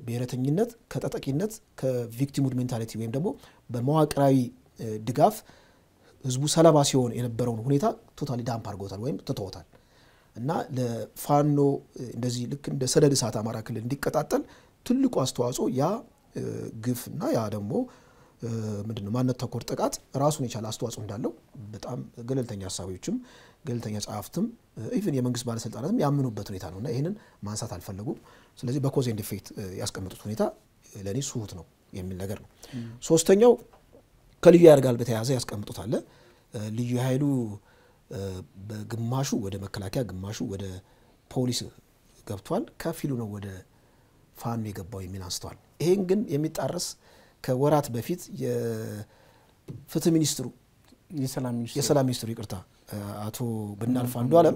ብሔረተኝነት ከተጠቂነት ከቪክቲሙድ ሜንታሊቲ ወይም ደግሞ በመዋቅራዊ ድጋፍ ህዝቡ ሰለባ ሲሆን የነበረውን ሁኔታ ቶታሊ ዳምፕ አድርጎታል ወይም ትተወታል እና ለፋኖ እንደዚህ ልክ እንደ ሰደድ እሳት አማራ ክልል እንዲቀጣጠል ትልቁ አስተዋጽኦ ያ ግፍ እና ያ ደግሞ ምንድነው ማንነት ተኮር ጥቃት ራሱን የቻለ አስተዋጽኦ እንዳለው በጣም ገለልተኛ ሀሳቢዎችም ገለልተኛ ጸሐፍትም ኢቭን የመንግስት ባለስልጣናትም ያምኑበት ሁኔታ ነው እና ይህንን ማንሳት አልፈለጉም። ስለዚህ በኮዝ ኤንድ ኢፌክት ያስቀመጡት ሁኔታ ለእኔ ስሁት ነው የሚል ነገር ነው። ሶስተኛው ከልዩ ኃይል ጋር በተያያዘ ያስቀምጡታል። ልዩ ኃይሉ በግማሹ ወደ መከላከያ፣ ግማሹ ወደ ፖሊስ ገብቷል፣ ከፊሉ ነው ወደ ፋኖ የገባው የሚል አንስተዋል። ይሄን ግን የሚጣረስ ከወራት በፊት የፍትህ ሚኒስትሩ የሰላም ሚኒስትሩ ይቅርታ አቶ ብናልፍ አንዱ አለም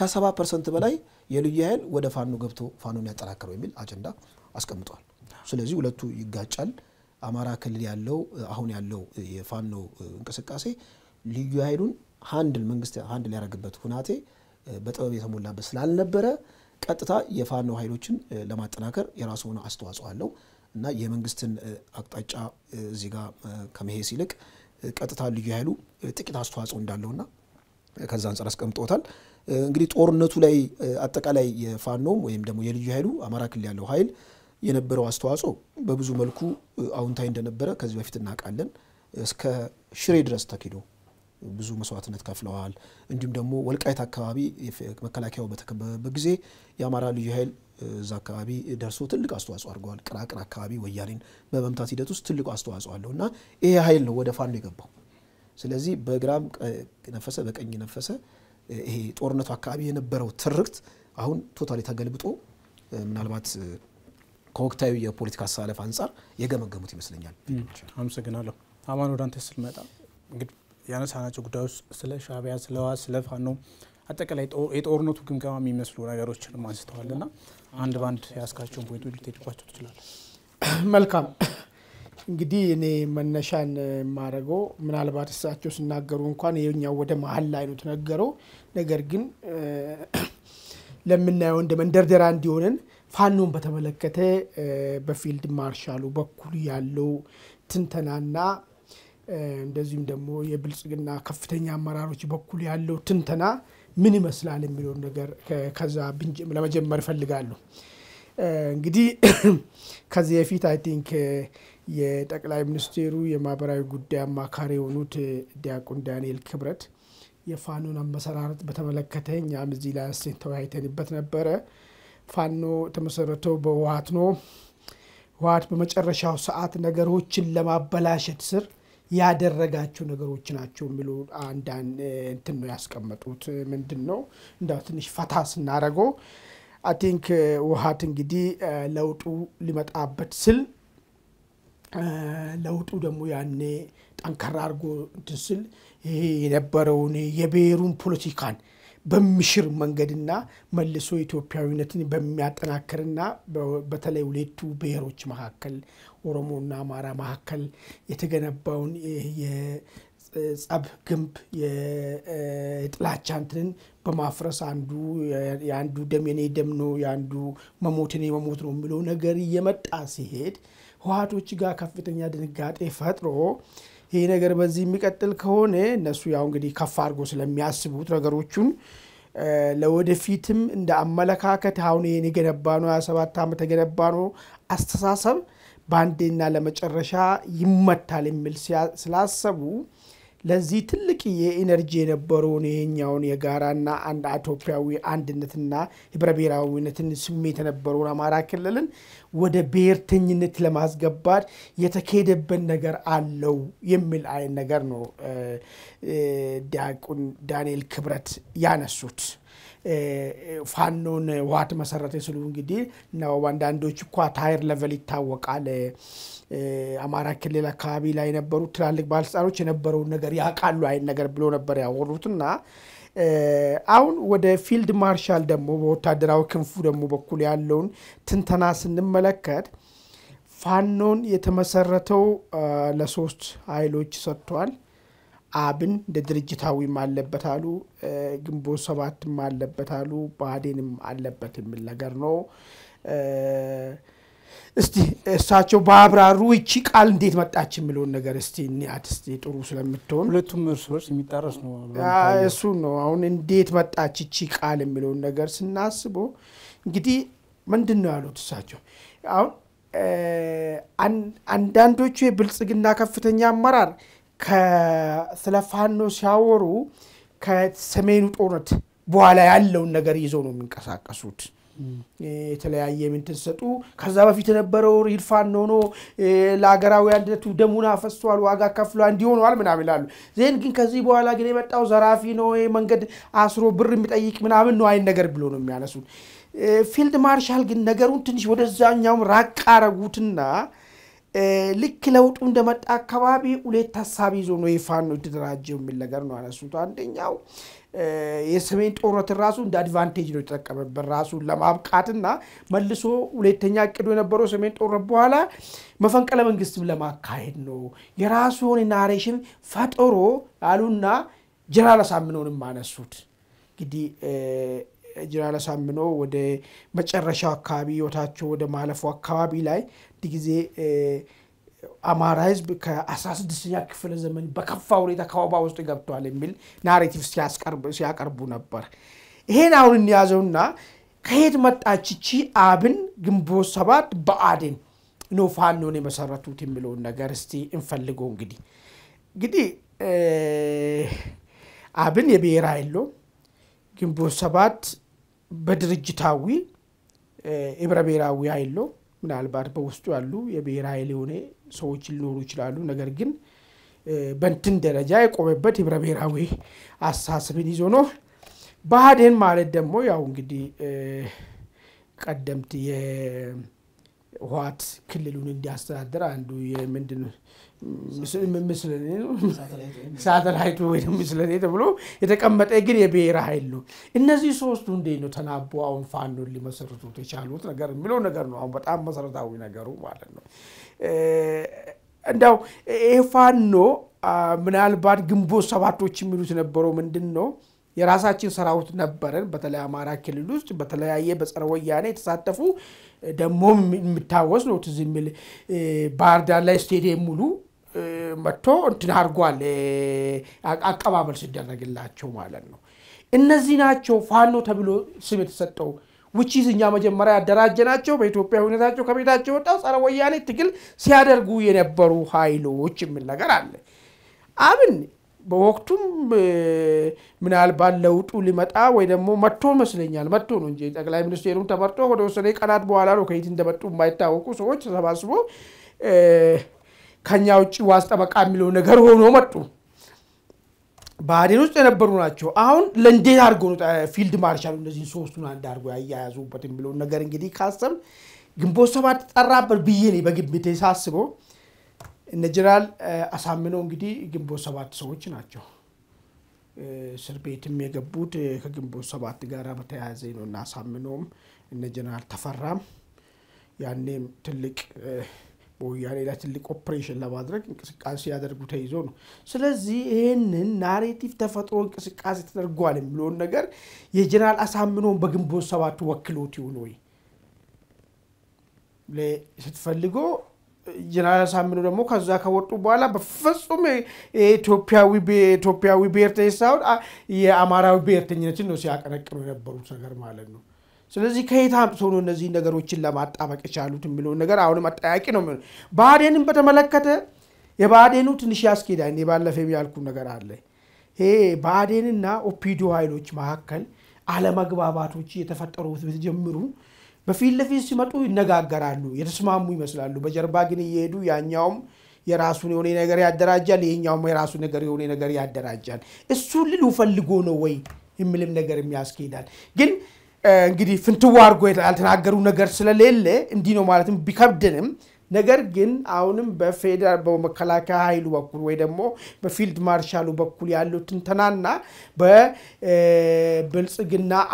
ከሰባ ፐርሰንት በላይ የልዩ ኃይል ወደ ፋኖ ገብቶ ፋኖን ያጠናከረው የሚል አጀንዳ አስቀምጠዋል። ስለዚህ ሁለቱ ይጋጫል። አማራ ክልል ያለው አሁን ያለው የፋኖ እንቅስቃሴ ልዩ ኃይሉን ሀንድል መንግስት ሀንድል ያደረግበት ሁናቴ በጥበብ የተሞላበት ስላልነበረ ቀጥታ የፋኖ ኃይሎችን ለማጠናከር የራሱ ሆነ አስተዋጽኦ አለው እና የመንግስትን አቅጣጫ እዚህ ጋር ከመሄስ ይልቅ ቀጥታ ልዩ ኃይሉ ጥቂት አስተዋጽኦ እንዳለውና ከዛ አንጻር አስቀምጦታል። እንግዲህ ጦርነቱ ላይ አጠቃላይ የፋኖም ወይም ደግሞ የልዩ ኃይሉ አማራ ክልል ያለው ኃይል የነበረው አስተዋጽኦ በብዙ መልኩ አውንታይ እንደነበረ ከዚህ በፊት እናውቃለን። እስከ ሽሬ ድረስ ተኪዶ ብዙ መስዋዕትነት ከፍለዋል። እንዲሁም ደግሞ ወልቃይት አካባቢ መከላከያው በተከበበበት ጊዜ የአማራ ልዩ ኃይል እዛ አካባቢ ደርሶ ትልቅ አስተዋጽኦ አድርገዋል። ቅራቅር አካባቢ ወያኔን በመምታት ሂደት ውስጥ ትልቁ አስተዋጽኦ አለው እና ይሄ ኃይል ነው ወደ ፋኖ የገባው። ስለዚህ በግራም ነፈሰ በቀኝ ነፈሰ ይሄ ጦርነቱ አካባቢ የነበረው ትርክት አሁን ቶታሊ ተገልብጦ ምናልባት ከወቅታዊ የፖለቲካ አሰላለፍ አንጻር የገመገሙት ይመስለኛል። አመሰግናለሁ። አማን ወደ አንተ ስልመጣ እንግዲህ ያነሳናቸው ጉዳዮች ስለ ሻቢያ፣ ስለ ህወሓት፣ ስለ ፋኖ አጠቃላይ የጦርነቱ ግምገማ የሚመስሉ ነገሮችን አንስተዋል እና አንድ በአንድ ያስካቸውን ፖይንቶች ልትሄድባቸው ትችላለህ። መልካም እንግዲህ እኔ መነሻን የማደርገው ምናልባት እሳቸው ሲናገሩ እንኳን የኛው ወደ መሀል ላይ ነው ተነገረው። ነገር ግን ለምናየው እንደ መንደርደራ እንዲሆንን ፋኖን በተመለከተ በፊልድ ማርሻሉ በኩል ያለው ትንተናና እንደዚሁም ደግሞ የብልጽግና ከፍተኛ አመራሮች በኩል ያለው ትንተና ምን ይመስላል የሚለውን ነገር ከዛ ለመጀመር ይፈልጋሉ። እንግዲህ *clears throat* ከዚህ በፊት አይ ቲንክ የጠቅላይ ሚኒስቴሩ የማህበራዊ ጉዳይ አማካሪ የሆኑት ዲያቆን ዳንኤል ክብረት የፋኖን አመሰራረት በተመለከተ እኛም እዚህ ላይ ተወያይተንበት ነበረ። ፋኖ የተመሰረተው በህወሀት ነው። ህወሀት በመጨረሻው ሰዓት ነገሮችን ለማበላሸት ስር ያደረጋቸው ነገሮች ናቸው የሚሉ አንዳንድ እንትን ነው ያስቀመጡት። ምንድን ነው እንዳው ትንሽ ፈታ ስናደረገው አይ ቲንክ ህወሀት እንግዲህ ለውጡ ሊመጣበት ስል ለውጡ ደግሞ ያኔ ጠንከራ አድርጎ እንትን ስል ይሄ የነበረውን የብሔሩን ፖለቲካን በሚሽር መንገድና መልሶ ኢትዮጵያዊነትን በሚያጠናክርና በተለይ ሁለቱ ብሔሮች መካከል ኦሮሞና አማራ መካከል የተገነባውን የጸብ ግንብ የጥላቻ እንትንን በማፍረስ አንዱ የአንዱ ደም የኔ ደም ነው፣ የአንዱ መሞት የኔ መሞት ነው የሚለው ነገር እየመጣ ሲሄድ ህወሓቶች ጋር ከፍተኛ ድንጋጤ ፈጥሮ ይህ ነገር በዚህ የሚቀጥል ከሆነ እነሱ ያው እንግዲህ ከፍ አድርጎ ስለሚያስቡት ነገሮቹን ለወደፊትም እንደ አመለካከት አሁን ይህን የገነባ ነው ሀያ ሰባት ዓመት የገነባ ነው አስተሳሰብ በአንዴና ለመጨረሻ ይመታል የሚል ስላሰቡ ለዚህ ትልቅ የኢነርጂ የነበረውን ይሄኛውን የጋራና አንድ ኢትዮጵያዊ አንድነትና ህብረ ብሔራዊነትን ስሜት የነበረውን አማራ ክልልን ወደ ብሔርተኝነት ለማስገባት የተካሄደበት ነገር አለው የሚል አይነት ነገር ነው ዲያቁን ዳንኤል ክብረት ያነሱት። ፋኖን ዋት መሰረተ ስሉ እንግዲህ ነው አንዳንዶች እኳ ታይር ለቨል ይታወቃል። አማራ ክልል አካባቢ ላይ የነበሩ ትላልቅ ባለስልጣኖች የነበረውን ነገር ያውቃሉ አይነት ነገር ብሎ ነበር ያወሩትና አሁን ወደ ፊልድ ማርሻል ደግሞ በወታደራዊ ክንፉ ደግሞ በኩል ያለውን ትንተና ስንመለከት ፋኖን የተመሰረተው ለሶስት ኃይሎች ሰጥቷል። አብን እንደ ድርጅታዊም አለበት አሉ፣ ግንቦት ሰባትም አለበት አሉ፣ ብአዴንም አለበት የሚል ነገር ነው። እስቲ እሳቸው በአብራሩ ይቺ ቃል እንዴት መጣች የሚለውን ነገር እስቲ እኒያት ስ ጥሩ ስለምትሆን ሁለቱም እርስ በርስ የሚጣረስ ነው። እሱ ነው አሁን እንዴት መጣች ይቺ ቃል የሚለውን ነገር ስናስበው እንግዲህ ምንድን ነው ያሉት እሳቸው አሁን አንዳንዶቹ የብልጽግና ከፍተኛ አመራር ስለ ፋኖ ሲያወሩ ከሰሜኑ ጦርነት በኋላ ያለውን ነገር ይዘው ነው የሚንቀሳቀሱት። የተለያየ ምን ትንሰጡ ከዛ በፊት የነበረው ሪድፋን ሆኖ ለሀገራዊ አንድነቱ ደሙን አፈሷል፣ ዋጋ ከፍሏል፣ እንዲሆነዋል ምናምን ይላሉ። ዜን ግን ከዚህ በኋላ ግን የመጣው ዘራፊ ነው፣ መንገድ አስሮ ብር የሚጠይቅ ምናምን ነው አይን ነገር ብሎ ነው የሚያነሱት። ፊልድ ማርሻል ግን ነገሩን ትንሽ ወደዛኛውም ራቅ አረጉትና ልክ ለውጡ እንደመጣ አካባቢ ሁለት ሀሳብ ይዞ ነው የፋኖ የተደራጀው የሚል ነገር ነው ያነሱት። አንደኛው የሰሜን ጦርነትን ራሱ እንደ አድቫንቴጅ ነው የተጠቀመበት ራሱን ለማብቃትና መልሶ ሁለተኛ እቅዱ የነበረው ሰሜን ጦርነት በኋላ መፈንቅለ መንግስትም ለማካሄድ ነው የራሱ የራሱን ናሬሽን ፈጥሮ አሉና ጀነራል አሳምነውንም አነሱት። እንግዲህ ጀነራል አሳምነው ወደ መጨረሻው አካባቢ ህይወታቸው ወደ ማለፉ አካባቢ ላይ አንድ ጊዜ አማራ ህዝብ ከ16ኛ ክፍለ ዘመን በከፋ ሁኔታ ከወባ ውስጥ ገብተዋል የሚል ናሬቲቭ ሲያቀርቡ ነበር። ይሄን አሁን እንያዘውና ከየት መጣች እቺ አብን፣ ግንቦት ሰባት፣ በአዴን ነው ፋኖን የመሰረቱት የሚለውን ነገር እስቲ እንፈልገው። እንግዲህ እንግዲህ አብን የብሔራ የለውም። ግንቦት ሰባት በድርጅታዊ ህብረ ብሔራዊ የለውም። ምናልባት በውስጡ ያሉ የብሔር ኃይል የሆነ ሰዎች ሊኖሩ ይችላሉ። ነገር ግን በንትን ደረጃ የቆመበት ህብረ ብሔራዊ አሳስብን ይዞ ነው። ባህዴን ማለት ደግሞ ያው እንግዲህ ቀደምት የህዋት ክልሉን እንዲያስተዳደር አንዱ የምንድን ሳተላይቱ ወይ ምስለኔ ተብሎ የተቀመጠ ግን የብሔር ኃይል ነው። እነዚህ ሶስቱ እንዴ ነው ተናቦ አሁን ፋኖን ሊመሰርቱት የቻሉት ነገር የሚለው ነገር ነው። አሁን በጣም መሰረታዊ ነገሩ ማለት ነው። እንዳው ይህ ፋኖ ምናልባት ግንቦት ሰባቶች የሚሉት የነበረው ምንድን ነው? የራሳችን ሰራዊት ነበረን። በተለይ አማራ ክልል ውስጥ በተለያየ በጸረ ወያኔ የተሳተፉ ደግሞ የሚታወስ ነው። ትዝ የሚል ባህር ዳር ላይ ስቴዲየም ሙሉ መጥቶ እንትን አድርጓል አቀባበል ሲደረግላቸው ማለት ነው። እነዚህ ናቸው ፋኖ ተብሎ ስም የተሰጠው ውቺዝ እኛ መጀመሪያ ያደራጀ ናቸው። በኢትዮጵያ ሁኔታቸው ከቤታቸው ወጣው ጸረ ወያኔ ትግል ሲያደርጉ የነበሩ ኃይሎች የሚል ነገር አለ። አብን በወቅቱም ምናልባት ለውጡ ሊመጣ ወይ ደግሞ መጥቶ መስለኛል መጥቶ ነው እንጂ ጠቅላይ ሚኒስቴሩም ተመርጦ ወደ ወሰነ ቀናት በኋላ ነው ከየት እንደመጡ የማይታወቁ ሰዎች ተሰባስቦ ከኛ ውጭ ዋስ ጠበቃ የሚለው ነገር ሆኖ መጡ። ብአዴን ውስጥ የነበሩ ናቸው። አሁን ለእንዴት አድርጎ ነው ፊልድ ማርሻሉ እነዚህን ሶስቱን አንድ አድርጎ ያያያዙበት የሚለውን ነገር እንግዲህ ካሰብ ግንቦት ሰባት ጠራበት ብዬ እኔ በግምቴ ሳስበው እነ ጀነራል አሳምነው እንግዲህ ግንቦት ሰባት ሰዎች ናቸው። እስር ቤትም የገቡት ከግንቦት ሰባት ጋር በተያያዘ ነው እና አሳምነውም እነ ጀነራል ተፈራም ያኔም ትልቅ በወያኔ ላይ ትልቅ ኦፕሬሽን ለማድረግ እንቅስቃሴ ሲያደርጉ ተይዞ ነው። ስለዚህ ይህንን ናሬቲቭ ተፈጥሮ እንቅስቃሴ ተደርጓል የሚለውን ነገር የጀነራል አሳምኖን በግንቦት ሰባት ወክሎት ይሁን ወይ ስትፈልጎ ጀነራል አሳምኖ ደግሞ ከዛ ከወጡ በኋላ በፍጹም ኢትዮጵያዊ ብሔርተኝ ሳይሆን የአማራዊ ብሔርተኝነትን ነው ሲያቀነቅኑ የነበሩት ነገር ማለት ነው። ስለዚህ ከየት አምጥቶ ነው እነዚህ ነገሮችን ለማጣበቅ የቻሉት የሚለውን ነገር አሁንም አጠያቂ ነው። ብአዴንን በተመለከተ የብአዴኑ ትንሽ ያስኬዳ እኔ ባለፈም ያልኩ ነገር አለ። ይሄ ብአዴንና ኦፒዲዮ ኃይሎች መካከል አለመግባባቶች የተፈጠሩት ጀምሩ በፊት ለፊት ሲመጡ ይነጋገራሉ፣ የተስማሙ ይመስላሉ። በጀርባ ግን እየሄዱ ያኛውም የራሱን የሆነ ነገር ያደራጃል፣ ይሄኛውም የራሱ ነገር የሆነ ነገር ያደራጃል። እሱ ልሉ ፈልጎ ነው ወይ የሚልም ነገር የሚያስኬዳል ግን እንግዲህ ፍንትዋ አድርጎ ያልተናገሩ ነገር ስለሌለ እንዲህ ነው ማለትም ቢከብድንም ነገር ግን አሁንም በፌደራል በመከላከያ ኃይሉ በኩል ወይ ደግሞ በፊልድ ማርሻሉ በኩል ያለው ትንተናና በብልጽግና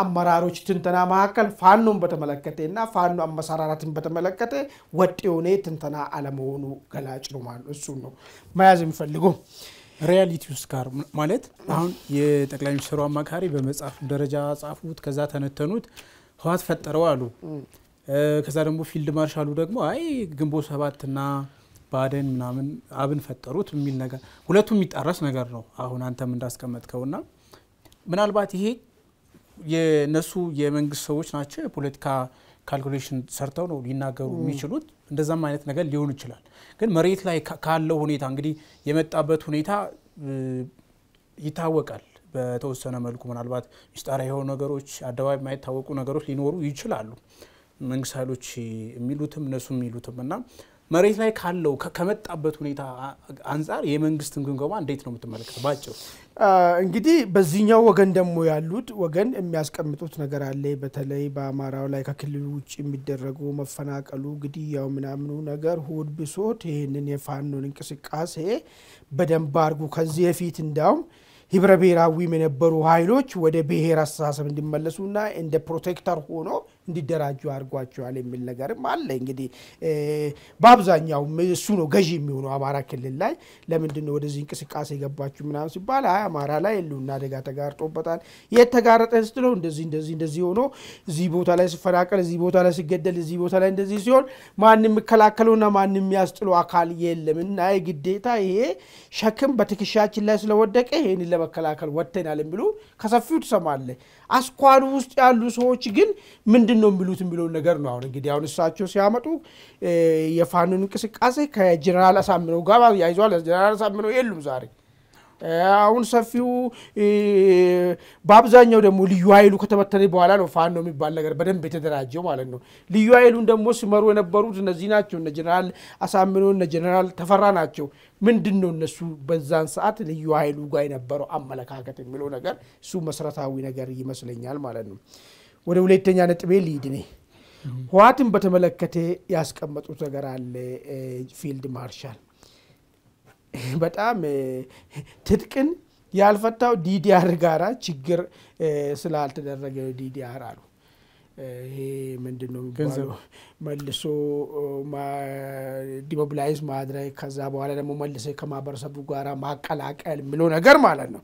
አመራሮች ትንተና መካከል ፋኖን በተመለከተ እና ፋኖ አመሰራራትን በተመለከተ ወጥ የሆነ ትንተና አለመሆኑ ገላጭ ነው ማለት እሱ ነው መያዝ የሚፈልገው። ሪያሊቲ ውስጥ ጋር ማለት አሁን የጠቅላይ ሚኒስትሩ አማካሪ በመጽሐፍ ደረጃ ጻፉት፣ ከዛ ተነተኑት፣ ህወሓት ፈጠረው አሉ። ከዛ ደግሞ ፊልድ ማርሻሉ ደግሞ አይ ግንቦት ሰባትና ባደን ምናምን አብን ፈጠሩት የሚል ነገር ሁለቱ የሚጣረስ ነገር ነው። አሁን አንተም እንዳስቀመጥከውና ምናልባት ይሄ የነሱ የመንግስት ሰዎች ናቸው የፖለቲካ ካልኩሌሽን ሰርተው ነው ሊናገሩ የሚችሉት። እንደዛም አይነት ነገር ሊሆን ይችላል። ግን መሬት ላይ ካለው ሁኔታ እንግዲህ የመጣበት ሁኔታ ይታወቃል። በተወሰነ መልኩ ምናልባት ሚስጥራዊ የሆኑ ነገሮች፣ አደባባይ የማይታወቁ ነገሮች ሊኖሩ ይችላሉ። መንግስት ኃይሎች የሚሉትም እነሱ የሚሉትም እና መሬት ላይ ካለው ከመጣበት ሁኔታ አንጻር የመንግስትን ግምገማ እንዴት ነው የምትመለከተው? ባጭሩ እንግዲህ በዚህኛው ወገን ደግሞ ያሉት ወገን የሚያስቀምጡት ነገር አለ። በተለይ በአማራው ላይ ከክልሉ ውጭ የሚደረጉ መፈናቀሉ፣ ግድያው፣ ምናምኑ ነገር ሆድ ብሶት ይህንን የፋኖን እንቅስቃሴ በደንብ አድርጉ ከዚህ የፊት እንዳውም ህብረ ብሔራዊም የነበሩ ኃይሎች ወደ ብሔር አስተሳሰብ እንዲመለሱና እንደ ፕሮቴክተር ሆኖ እንዲደራጁ አድርጓቸዋል የሚል ነገርም አለ። እንግዲህ በአብዛኛው እሱ ነው ገዢ የሚሆነው አማራ ክልል ላይ። ለምንድን ነው ወደዚህ እንቅስቃሴ የገባችሁ ምናምን ሲባል አይ አማራ ላይ የሕልውና አደጋ ተጋርጦበታል። የተጋረጠ ህዝብ ነው እንደዚህ እንደዚህ እንደዚህ ሆኖ እዚህ ቦታ ላይ ሲፈናቀል፣ እዚህ ቦታ ላይ ሲገደል፣ እዚህ ቦታ ላይ እንደዚህ ሲሆን ማንም የሚከላከለውና ማንም የሚያስጥሉ አካል የለም እና ግዴታ ይሄ ሸክም በትከሻችን ላይ ስለወደቀ ይህንን ለመከላከል ወጥተናል የሚሉ ከሰፊው ትሰማለህ። አስኳሉ ውስጥ ያሉ ሰዎች ግን ምንድን ምንድን ነው የሚሉት የሚለውን ነገር ነው። አሁን እንግዲህ አሁን እሳቸው ሲያመጡ የፋኑን እንቅስቃሴ ከጀነራል አሳምነው ጋር ያይዘዋል። ጀነራል አሳምነው የሉም ዛሬ። አሁን ሰፊው በአብዛኛው ደግሞ ልዩ ኃይሉ ከተበተነ በኋላ ነው ፋኖ የሚባል ነገር በደንብ የተደራጀው ማለት ነው። ልዩ ኃይሉን ደግሞ ሲመሩ የነበሩት እነዚህ ናቸው፣ እነ ጀነራል አሳምኖ እነ ጀነራል ተፈራ ናቸው። ምንድን ነው እነሱ በዛን ሰዓት ልዩ ኃይሉ ጋር የነበረው አመለካከት የሚለው ነገር እሱ መሰረታዊ ነገር ይመስለኛል ማለት ነው። ወደ ሁለተኛ ነጥቤ ሊድ ነ ህዋትን በተመለከተ ያስቀመጡት ነገር አለ ፊልድ ማርሻል በጣም ትጥቅን ያልፈታው ዲዲአር ጋራ ችግር ስላልተደረገ ዲዲአር አሉ ይሄ ምንድነው ነው መልሶ ዲሞብላይዝ ማድረግ ከዛ በኋላ ደግሞ መልሰ ከማህበረሰቡ ጋር ማቀላቀል የሚለው ነገር ማለት ነው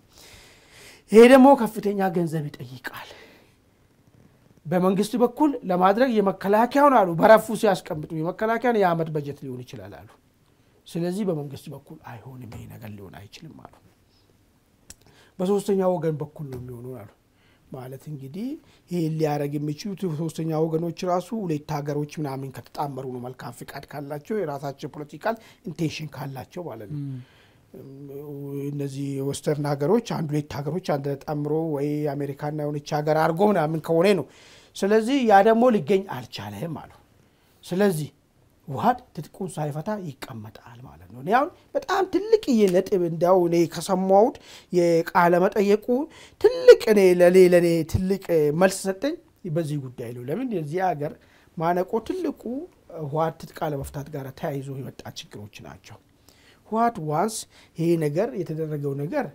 ይሄ ደግሞ ከፍተኛ ገንዘብ ይጠይቃል በመንግስት በኩል ለማድረግ የመከላከያውን አሉ በረፉ ሲያስቀምጡ የመከላከያን የአመት በጀት ሊሆን ይችላል አሉ። ስለዚህ በመንግስት በኩል አይሆንም፣ ይሄ ነገር ሊሆን አይችልም አሉ። በሶስተኛ ወገን በኩል ነው የሚሆኑ አሉ። ማለት እንግዲህ ይህን ሊያደረግ የሚችሉት ሶስተኛ ወገኖች ራሱ ሁለት ሀገሮች ምናምን ከተጣመሩ ነው። መልካም ፍቃድ ካላቸው የራሳቸው ፖለቲካል ኢንቴንሽን ካላቸው ማለት ነው። እነዚህ ወስተርን ሀገሮች አንድ ሁለት ሀገሮች አንድ ተጣምሮ ወይ አሜሪካና የሆነች ሀገር አርጎ ምናምን ከሆነ ነው ስለዚህ ያ ደግሞ ሊገኝ አልቻለም አሉ። ስለዚህ ውሃድ ትጥቁን ሳይፈታ ይቀመጣል ማለት ነው። ያሁን በጣም ትልቅ ነጥብ እንዲያው እኔ ከሰማሁት የቃለ መጠየቁ ትልቅ እኔ ለኔ ለኔ ትልቅ መልስ ሰጠኝ በዚህ ጉዳይ ነው። ለምን የዚህ ሀገር ማነቆ ትልቁ ህወሓት ትጥቅ አለመፍታት ጋር ተያይዞ የመጣ ችግሮች ናቸው። ህወሓት ዋንስ ይሄ ነገር የተደረገው ነገር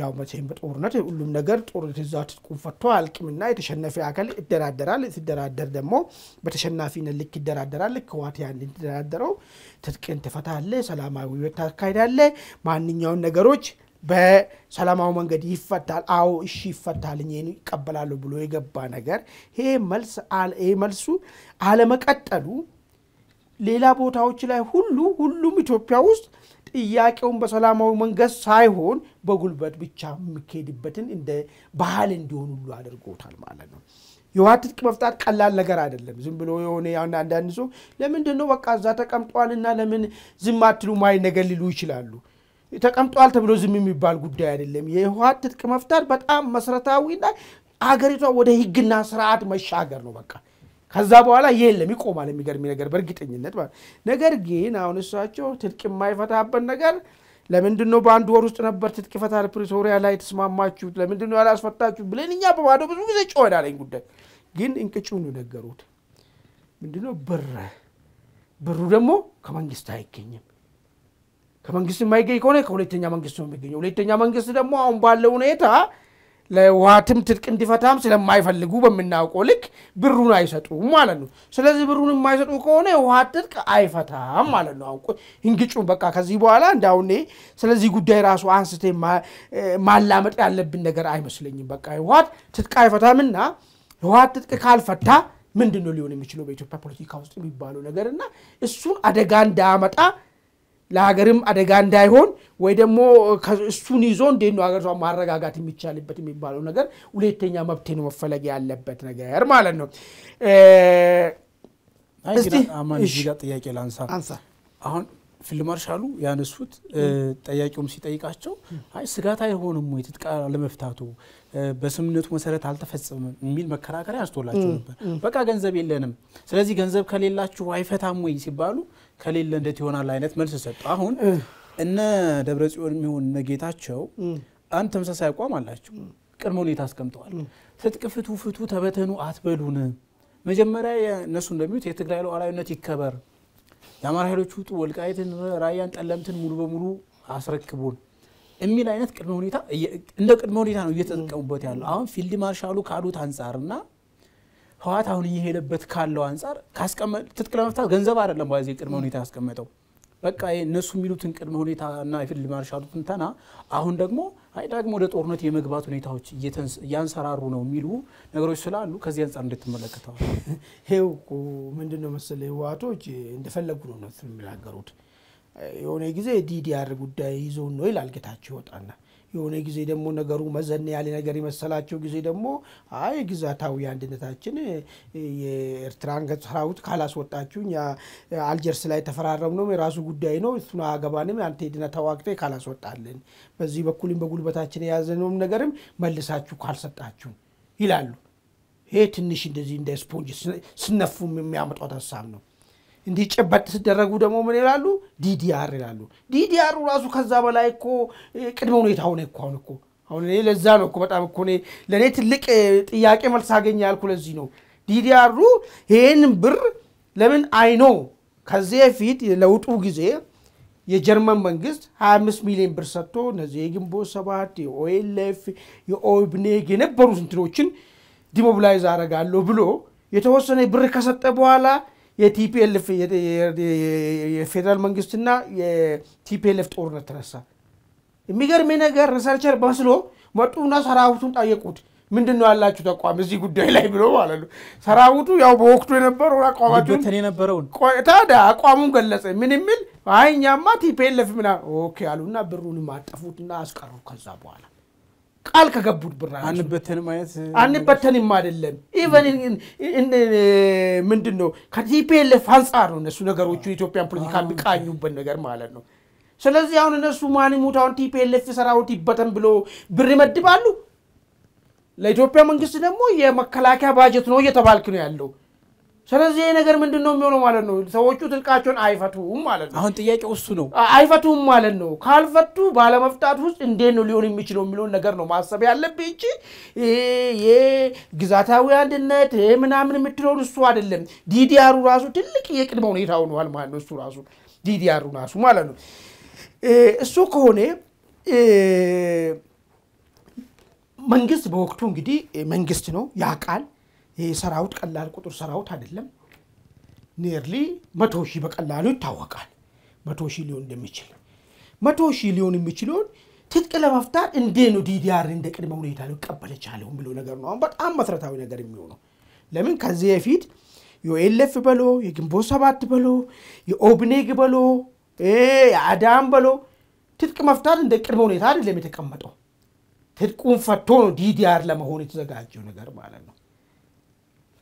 ያው መቼም በጦርነት ሁሉም ነገር ጦርነት እዛ ትጥቁን ፈቶ አልቅምና የተሸነፈ አካል ይደራደራል። ሲደራደር ደግሞ በተሸናፊነት ልክ ይደራደራል። ልክ ህወሓት ያን ይደራደረው ትጥቅን ትፈታለ፣ ሰላማዊ ውይይት ታካሄዳለ፣ ማንኛውን ነገሮች በሰላማዊ መንገድ ይፈታል። አዎ እሺ ይፈታል፣ ይህን ይቀበላሉ ብሎ የገባ ነገር ይሄ መልሱ አለመቀጠሉ ሌላ ቦታዎች ላይ ሁሉ ሁሉም ኢትዮጵያ ውስጥ ጥያቄውን በሰላማዊ መንገድ ሳይሆን በጉልበት ብቻ የሚካሄድበትን እንደ ባህል እንዲሆን ሁሉ አድርጎታል ማለት ነው። የውሃ ትጥቅ መፍታት ቀላል ነገር አይደለም። ዝም ብሎ የሆነ ሁን አንዳንድ ሰው ለምንድን ነው በቃ እዛ ተቀምጧልና ለምን ዝም አትሉ ማይ ነገር ሊሉ ይችላሉ። ተቀምጧል ተብሎ ዝም የሚባል ጉዳይ አይደለም። የውሃ ትጥቅ መፍታት በጣም መሰረታዊና አገሪቷ ወደ ህግና ስርዓት መሻገር ነው በቃ ከዛ በኋላ የለም ይቆማል። የሚገርም ነገር በእርግጠኝነት ማለት ነገር ግን አሁን እሳቸው ትጥቅ የማይፈታበት ነገር ለምንድን ነው? በአንድ ወር ውስጥ ነበር ትጥቅ ይፈታል ፕሪቶሪያ ላይ ተስማማችሁት፣ ለምንድን ነው ያላስፈታችሁት? ብለን እኛ በባዶ ብዙ ጊዜ ጮኸናለኝ። ጉዳይ ግን እንቅጩን ነገሩት። ነው ብር ብሩ ደግሞ ከመንግስት አይገኝም። ከመንግስት የማይገኝ ከሆነ ከሁለተኛ መንግስት ነው የሚገኘው። ሁለተኛ መንግስት ደግሞ አሁን ባለው ሁኔታ ለውሃትም ትጥቅ እንዲፈታም ስለማይፈልጉ በምናውቀው ልክ ብሩን አይሰጡም ማለት ነው። ስለዚህ ብሩን የማይሰጡ ከሆነ የውሃት ትጥቅ አይፈታም ማለት ነው። አውቆ እንግጩ በቃ ከዚህ በኋላ እንዳሁኔ ስለዚህ ጉዳይ ራሱ አንስቴ ማላመጥ ያለብን ነገር አይመስለኝም። በቃ የውሃት ትጥቅ አይፈታምና የውሃት ትጥቅ ካልፈታ ምንድን ነው ሊሆን የሚችለው በኢትዮጵያ ፖለቲካ ውስጥ የሚባለው ነገር እና እሱን አደጋ እንዳያመጣ ለሀገርም አደጋ እንዳይሆን ወይ ደግሞ እሱን ይዞ እንዴት ነው ሀገር ማረጋጋት የሚቻልበት የሚባለው ነገር ሁለተኛ መብቴ ነው መፈለግ ያለበት ነገር ማለት ነው። ጥያቄ ላንሳ። አሁን ፊልድ ማርሻሉ ያነሱት ጠያቂውም ሲጠይቃቸው አይ ስጋት አይሆንም ወይ ትጥቅ ለመፍታቱ በስምምነቱ መሰረት አልተፈጸመም የሚል መከራከሪያ አንስቶላቸው ነበር። በቃ ገንዘብ የለንም፣ ስለዚህ ገንዘብ ከሌላችሁ አይፈታም ወይ ሲባሉ ከሌለ እንዴት ይሆናል አይነት መልስ ሰጡ። አሁን እነ ደብረ ጽዮን የሚሆን እነ ጌታቸው አንድ ተመሳሳይ አቋም አላቸው። ቅድመ ሁኔታ አስቀምጠዋል። ትጥቅ ፍቱ፣ ፍቱ፣ ተበተኑ አትበሉን። መጀመሪያ እነሱ እንደሚሉት የትግራይ ሉዓላዊነት ይከበር፣ የአማራ ኃይሎች ውጡ፣ ወልቃይትን፣ ራያን፣ ጠለምትን ሙሉ በሙሉ አስረክቡን የሚል አይነት ቅድመ ሁኔታ እንደ ቅድመ ሁኔታ ነው እየተጠቀሙበት ያለው። አሁን ፊልድ ማርሻሉ ካሉት አንጻርና ህወሓት አሁን እየሄደበት ካለው አንጻር ትጥቅ ለመፍታት ገንዘብ አይደለም ባዜ ቅድመ ሁኔታ ያስቀመጠው በቃ እነሱ የሚሉትን ቅድመ ሁኔታ ሁኔታና የፊልድ ማርሻሉ ትንተና አሁን ደግሞ አይ ደግሞ ወደ ጦርነት የመግባት ሁኔታዎች እያንሰራሩ ነው የሚሉ ነገሮች ስላሉ ከዚህ አንጻር እንድትመለከተዋል። *laughs* ይኸው እኮ ምንድን ነው መሰለህ ህወሓቶች እንደፈለጉ ነው ነው የሚናገሩት። የሆነ ጊዜ ዲዲአር ጉዳይ ይዞ ነው ይላል ጌታቸው ይወጣና የሆነ ጊዜ ደግሞ ነገሩ መዘን ያለ ነገር የመሰላቸው ጊዜ ደግሞ አይ ግዛታዊ አንድነታችን የኤርትራን ሰራዊት ካላስወጣችሁ እኛ አልጀርስ ላይ ተፈራረም ነው የራሱ ጉዳይ ነው እሱን አገባንም አንተ ተዋግተ ካላስወጣልን በዚህ በኩልም በጉልበታችን የያዘነውም ነገርም መልሳችሁ ካልሰጣችሁ ይላሉ። ይሄ ትንሽ እንደዚህ እንደ ስፖንጅ ስነፉ የሚያመጧት ሀሳብ ነው። እንዲህ ጭበጥ ሲደረጉ ደግሞ ምን ይላሉ? ዲዲአር ይላሉ። ዲዲአሩ ራሱ ከዛ በላይ እኮ ቅድመ ሁኔታ ሆነ እኮ አሁን እኮ አሁን እኔ ለዛ ነው እኮ በጣም እኮ ለእኔ ትልቅ ጥያቄ መልስ አገኘ ያልኩ ለዚህ ነው። ዲዲአሩ ይህን ብር ለምን አይኖ ከዚህ በፊት ለውጡ ጊዜ የጀርመን መንግስት 25 ሚሊዮን ብር ሰጥቶ እነዚህ የግንቦት ሰባት የኦኤልኤፍ የኦብኔግ የነበሩ ስንትኖችን ዲሞብላይዝ አረጋለሁ ብሎ የተወሰነ ብር ከሰጠ በኋላ የቲፒኤልፍ የፌዴራል መንግስትና የቲፒኤልፍ ጦርነት ተነሳ። የሚገርም ነገር ሪሰርቸር መስሎ መጡና ሰራዊቱን ጠየቁት። ምንድን ነው ያላችሁ ተቋም እዚህ ጉዳይ ላይ ብሎ ማለት ነው። ሰራዊቱ ያው በወቅቱ የነበረው አቋማችሁን የነበረውን ታዲያ አቋሙን ገለጸ። ምን የሚል አይ እኛማ ቲፒኤልኤፍ ምና ኦኬ አሉና ብሩንም አጠፉትና አስቀሩ ከዛ በኋላ ቃል ከገቡት ብራ አንበተንም አይደለም። ኢቨን ምንድን ነው ከቲፒኤልኤፍ አንጻር ነው እነሱ ነገሮቹ የኢትዮጵያን ፖለቲካ የሚቃኙበት ነገር ማለት ነው። ስለዚህ አሁን እነሱ ማንሙት አሁን ቲፒኤልኤፍ ሰራዊት ይበተን ብሎ ብር ይመድባሉ። ለኢትዮጵያ መንግስት ደግሞ የመከላከያ ባጀት ነው እየተባልክ ነው ያለው ስለዚህ ይሄ ነገር ምንድን ነው የሚሆነው ማለት ነው? ሰዎቹ ትልቃቸውን አይፈቱም ማለት ነው። አሁን ጥያቄው እሱ ነው። አይፈቱም ማለት ነው። ካልፈቱ ባለመፍታት ውስጥ እንዴት ነው ሊሆን የሚችለው የሚለውን ነገር ነው ማሰብ ያለብህ እንጂ ግዛታዊ አንድነት ምናምን የምትለውን እሱ አይደለም። ዲዲአሩ ራሱ ትልቅ የቅድመ ሁኔታ ሆኗል ማለት ነው። እሱ ራሱ ዲዲአሩ ራሱ ማለት ነው። እሱ ከሆነ መንግስት በወቅቱ እንግዲህ መንግስት ነው ያውቃል። ይህ ሰራዊት ቀላል ቁጥር ሰራዊት አይደለም። ኔርሊ መቶ ሺህ በቀላሉ ይታወቃል። መቶ ሺህ ሊሆን እንደሚችል መቶ ሺህ ሊሆን የሚችለውን ትጥቅ ለመፍታት እንዴ ነው ዲዲአር እንደ ቅድመ ሁኔታ ሊቀበል ይቀበል የቻለው የሚለው ነገር ነው። አሁን በጣም መሰረታዊ ነገር የሚሆነው ለምን ከዚህ በፊት የኤልፍ በሎ የግንቦት ሰባት በሎ የኦብኔግ በሎ የአዳም በሎ ትጥቅ መፍታት እንደ ቅድመ ሁኔታ አይደለም የተቀመጠው። ትጥቁን ፈቶ ነው ዲዲአር ለመሆን የተዘጋጀው ነገር ማለት ነው።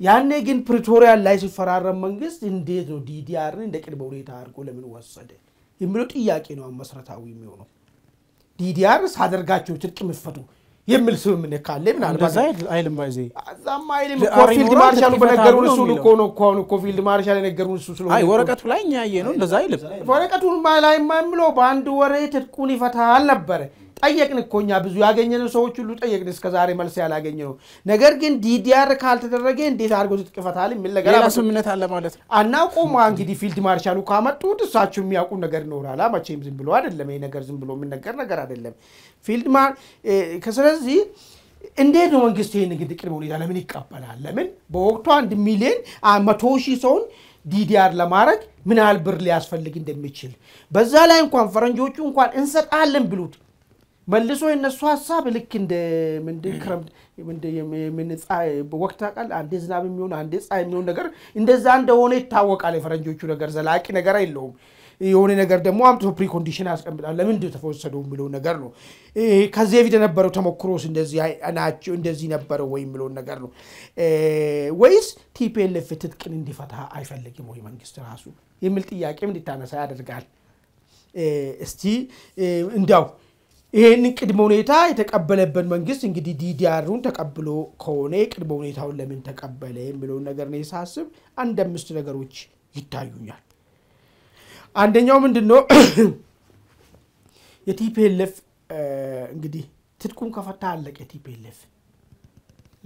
ያኔ ግን ፕሪቶሪያን ላይ ሲፈራረም መንግስት እንዴት ነው ዲዲአርን እንደ ቅድመ ሁኔታ አድርጎ ለምን ወሰደ የሚለው ጥያቄ ነው መሰረታዊ የሚሆነው። ዲዲአር ሳደርጋቸው ትርቅ ምፈቱ የሚል ስምምነት ካለ ምናልባት አይልም ፊልድ ማርሻሉ በነገሩን እሱ እኮ ነው እኮ አሁን እኮ ፊልድ ማርሻል የነገሩን እሱ ስለሆነ ወረቀቱ ላይ እኛ ያየ ነው እንደዛ አይልም። ወረቀቱን ላይ የማምለው በአንድ ወሬ ትጥቁን ይፈታል ነበረ። ጠየቅን እኮ እኛ ብዙ ያገኘነው ሰዎች ሁሉ ጠየቅን፣ እስከ ዛሬ መልስ ያላገኘ ነው። ነገር ግን ዲዲአር ካልተደረገ እንዴት አድርጎ ትጥቅ ይፈታል የሚል ነገር ስምምነት አለ ማለት ነው። አናውቀውም። እንግዲህ ፊልድ ማርሻሉ ካመጡት እሳቸው የሚያውቁ ነገር ይኖራል። መቼም ዝም ብሎ አይደለም ይሄ ነገር፣ ዝም ብሎ የሚነገር ነገር አይደለም። ፊልድ ማር ስለዚህ እንዴት ነው መንግስት ይህን እንግዲህ ቅድመ ሁኔታ ለምን ይቀበላል? ለምን በወቅቱ አንድ ሚሊዮን መቶ ሺህ ሰውን ዲዲአር ለማድረግ ምን ያህል ብር ሊያስፈልግ እንደሚችል በዛ ላይ እንኳን ፈረንጆቹ እንኳን እንሰጣለን ብሉት መልሶ የነሱ ሀሳብ ልክ እንደ ምንድን ክረምት ወቅት ቃል አንዴ ዝናብ የሚሆን አንዴ ፀሐይ የሚሆን ነገር እንደዛ እንደሆነ ይታወቃል። የፈረንጆቹ ነገር ዘላቂ ነገር የለውም። የሆነ ነገር ደግሞ አምጥቶ ፕሪኮንዲሽን ያስቀምጣል። ለምን እንደተፈወሰደው የሚለው ነገር ነው። ከዚህ በፊት የነበረው ተሞክሮስ ናቸው እንደዚህ ነበረው ወይ የሚለውን ነገር ነው። ወይስ ቲፒኤልኤፍ ትጥቅን እንዲፈታ አይፈልግም ወይ መንግስት ራሱ የሚል ጥያቄም እንዲታነሳ ያደርጋል። እስቲ እንዲያው ይህን ቅድመ ሁኔታ የተቀበለበት መንግስት እንግዲህ ዲዲአሩን ተቀብሎ ከሆነ ቅድመ ሁኔታውን ለምን ተቀበለ የሚለውን ነገር ነው የሳስብ አንድ አምስት ነገሮች ይታዩኛል። አንደኛው ምንድን ነው *clears throat* የቲፒኤልኤፍ እንግዲህ ትጥቁን ከፈታ አለቀ። የቲፒኤልኤፍ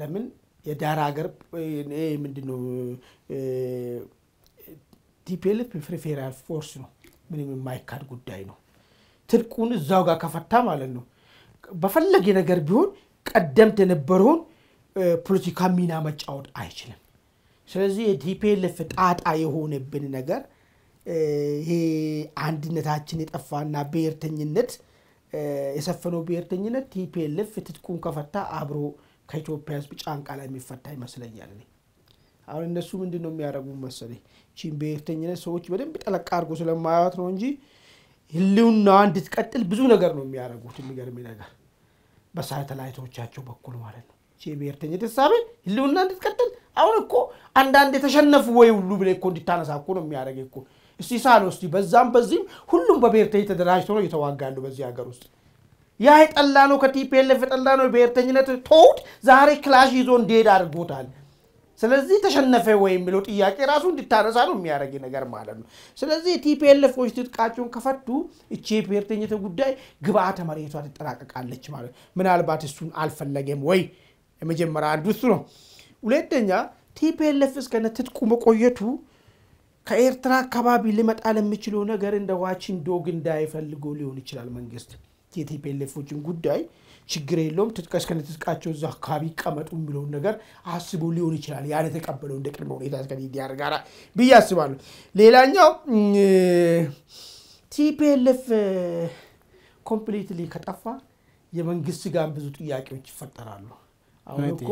ለምን የዳር ሀገር ምንድን ነው ቲፒኤልኤፍ ፕሪፌራል ፎርስ ነው፣ ምንም የማይካድ ጉዳይ ነው። ትልቁን እዛው ጋር ከፈታ ማለት ነው በፈለገ ነገር ቢሆን ቀደምት የነበረውን ፖለቲካ ሚና መጫወት አይችልም። ስለዚህ የቲፒኤልኤፍ ጣጣ የሆነብን ነገር ይሄ አንድነታችን የጠፋና ብሔርተኝነት የሰፈነው ብሔርተኝነት ቲፒኤልኤፍ ትጥቁን ከፈታ አብሮ ከኢትዮጵያ ሕዝብ ጫንቃ ላይ የሚፈታ ይመስለኛል። አሁን እነሱ ምንድን ነው የሚያደርጉ መሰለኝ ቺን ብሔርተኝነት ሰዎች በደንብ ጠለቅ አድርጎ ስለማያዩት ነው እንጂ ህልውናዋ እንድትቀጥል ብዙ ነገር ነው የሚያደርጉት። የሚገርም ነገር በሳተላይቶቻቸው በኩል ማለት ነው። የብሔርተኝነት እሳቤ ህልውና እንድትቀጥል አሁን እኮ አንዳንድ የተሸነፉ ወይ ሁሉ ብለህ እኮ እንድታነሳ እኮ ነው የሚያደርግ እኮ እስቲ ሳል እስቲ በዛም በዚህም ሁሉም በብሔርተኝ ተደራጅቶ ነው እየተዋጋሉ በዚህ ሀገር ውስጥ። ያ የጠላ ነው ከቲፒኤልኤፍ የጠላ ነው የብሔርተኝነት ተውድ ዛሬ ክላሽ ይዞ እንዲሄድ አድርጎታል። ስለዚህ ተሸነፈ ወይ የሚለው ጥያቄ ራሱ እንዲታነሳ ነው የሚያደርግ ነገር ማለት ነው። ስለዚህ የቲፒኤልኤፎች ትጥቃቸውን ከፈቱ እቺ የብሔርተኝነት ጉዳይ ግብአተ መሬቷ ትጠናቀቃለች ማለት ምናልባት እሱን አልፈለገም ወይ? የመጀመሪያ አንዱ እሱ ነው። ሁለተኛ ቲፒኤልኤፍ እስከነ ትጥቁ መቆየቱ ከኤርትራ አካባቢ ሊመጣ ለሚችለው ነገር እንደ ዋችን ዶግ እንዳይፈልገው ሊሆን ይችላል መንግስት የቲፒኤልኤፎችን ጉዳይ ችግር የለውም ትጥቅ እስከነ ትጥቃቸው እዛ አካባቢ ይቀመጡ የሚለውን ነገር አስቦ ሊሆን ይችላል ያለ ተቀበለው እንደ ቅድመ ሁኔታ ከሚዲያር ጋር ብዬ አስባለሁ። ሌላኛው ቲፒኤልኤፍ ኮምፕሊትሊ ከጠፋ የመንግስት ጋር ብዙ ጥያቄዎች ይፈጠራሉ። አሁን እኮ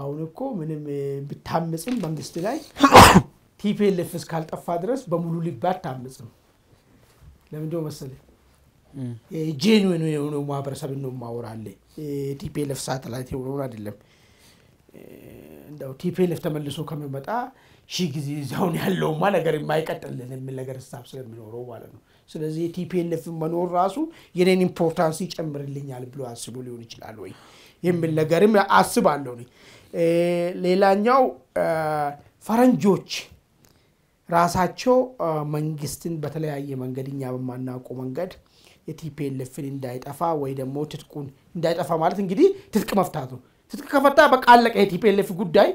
አሁን እኮ ምንም ብታምፅም መንግስት ላይ *coughs* ቲፒኤልኤፍ እስካልጠፋ ድረስ በሙሉ ሊግ ባታምፅም ለምንድነው መሰለኝ ጄንዌን የሆነ ማህበረሰብ ነው ማወራለ ቲፒኤልኤፍ ሳተላይት የሆነ አይደለም። እንደው ቲፒኤልኤፍ ተመልሶ ከሚመጣ ሺ ጊዜ እዚያውን ያለውማ ነገር የማይቀጥልን የሚል ነገር ሳብ ስለሚኖረው ማለት ነው። ስለዚህ የቲፒኤልኤፍ መኖር ራሱ የኔን ኢምፖርታንስ ይጨምርልኛል ብሎ አስቦ ሊሆን ይችላል ወይ የሚል ነገርም አስባለሁ። ሌላኛው ፈረንጆች ራሳቸው መንግስትን በተለያየ መንገድ እኛ በማናውቀው መንገድ የቲፒኤልኤፍን እንዳይጠፋ ወይ ደግሞ ትጥቁን እንዳይጠፋ ማለት እንግዲህ ትጥቅ መፍታት ነው። ትጥቅ ከፈታ በቃ አለቀ። ጉዳይ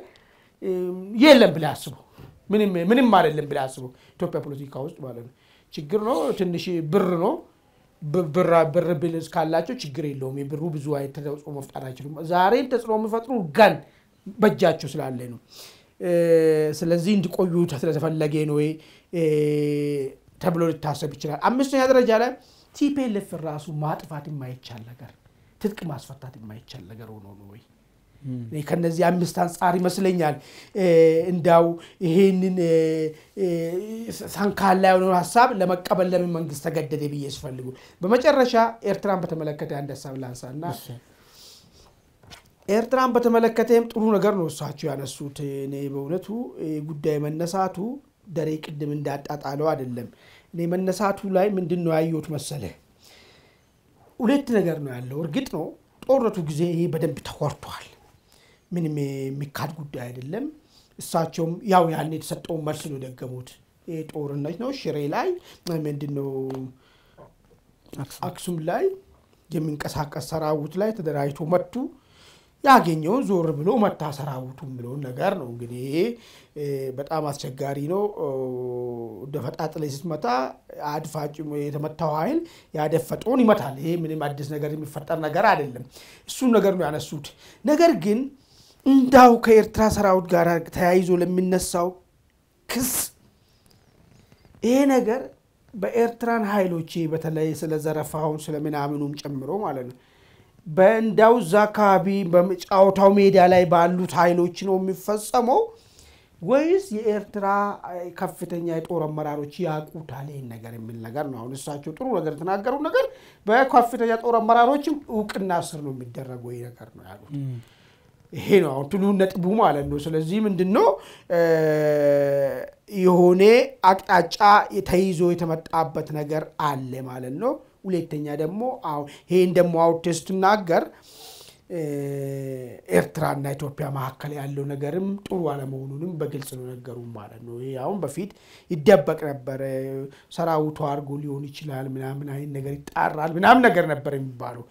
የለም ብለህ አስቡ። ምንም አይደለም ብለህ አስቡ። ኢትዮጵያ ፖለቲካ ውስጥ ማለት ነው። ችግር ነው፣ ትንሽ ብር ነው። ብር ብል ካላቸው ችግር የለውም። የብሩ ብዙ አይነት ተጽዕኖ መፍጣት አይችሉም። ዛሬም ተጽዕኖ የሚፈጥሩ ጋን በእጃቸው ስላለ ነው። ስለዚህ እንዲቆዩ ስለተፈለገ ነው ተብሎ ሊታሰብ ይችላል። አምስተኛ ደረጃ ላይ ቲፒኤልኤፍ ራሱ ማጥፋት የማይቻል ነገር ትጥቅ ማስፈታት የማይቻል ነገር ሆኖ ነው ወይ? ከነዚህ አምስት አንጻር ይመስለኛል እንዳው ይሄንን ሰንካላ የሆነውን ሀሳብ ለመቀበል ለምን መንግስት ተገደደ ብዬ ስፈልጉ። በመጨረሻ ኤርትራን በተመለከተ አንድ ሀሳብ ላንሳ እና ኤርትራን በተመለከተም ጥሩ ነገር ነው እሳቸው ያነሱት። እኔ በእውነቱ ጉዳይ መነሳቱ ደሬ ቅድም እንዳጣጣለው አይደለም። መነሳቱ ላይ ምንድን ነው ያየሁት መሰለ ሁለት ነገር ነው ያለው። እርግጥ ነው ጦርነቱ ጊዜ ይሄ በደንብ ተኮርቷል። ምንም የሚካድ ጉዳይ አይደለም። እሳቸውም ያው ያን የተሰጠውን መልስ ነው የደገሙት። ጦርነት ነው ሽሬ ላይ ነው አክሱም ላይ የሚንቀሳቀስ ሰራዊት ላይ ተደራጅቶ መቱ። ያገኘውን ዞር ብሎ ሰራዊቱ የሚለውን ነገር ነው። እንግዲህ በጣም አስቸጋሪ ነው። ደፈጣጥ ፈጣጥ ላይ ስትመታ አድፋጭ የተመታው ኃይል ያደፈጠውን ይመታል። ይሄ ምንም አዲስ ነገር የሚፈጠር ነገር አይደለም። እሱን ነገር ነው ያነሱት። ነገር ግን እንዳው ከኤርትራ ሰራዊት ጋር ተያይዞ ለሚነሳው ክስ ይሄ ነገር በኤርትራን ኃይሎች በተለይ ስለ ዘረፋውን ስለምናምኑም ጨምሮ ማለት ነው በእንዳው አካባቢ በጫወታው ሜዳ ላይ ባሉት ኃይሎች ነው የሚፈጸመው ወይስ የኤርትራ ከፍተኛ የጦር አመራሮች ያውቁታል ይህን ነገር የሚል ነገር ነው። አሁን እሳቸው ጥሩ ነገር የተናገሩ ነገር በከፍተኛ ጦር አመራሮችም እውቅና ስር ነው የሚደረገው ይህ ነገር ነው ያሉት። ይሄ ነው አሁን ትሉ ነጥቡ ማለት ነው። ስለዚህ ምንድን ነው የሆነ አቅጣጫ ተይዞ የተመጣበት ነገር አለ ማለት ነው። ሁለተኛ ደግሞ ይሄ ደግሞ አውቴ ስትናገር ኤርትራና ኢትዮጵያ መካከል ያለው ነገርም ጥሩ አለመሆኑንም በግልጽ ነው ነገሩ ማለት ነው። ይህ አሁን በፊት ይደበቅ ነበረ፣ ሰራዊቱ አድርጎ ሊሆን ይችላል ምናምን አይነት ነገር ይጣራል ምናምን ነገር ነበር የሚባለው።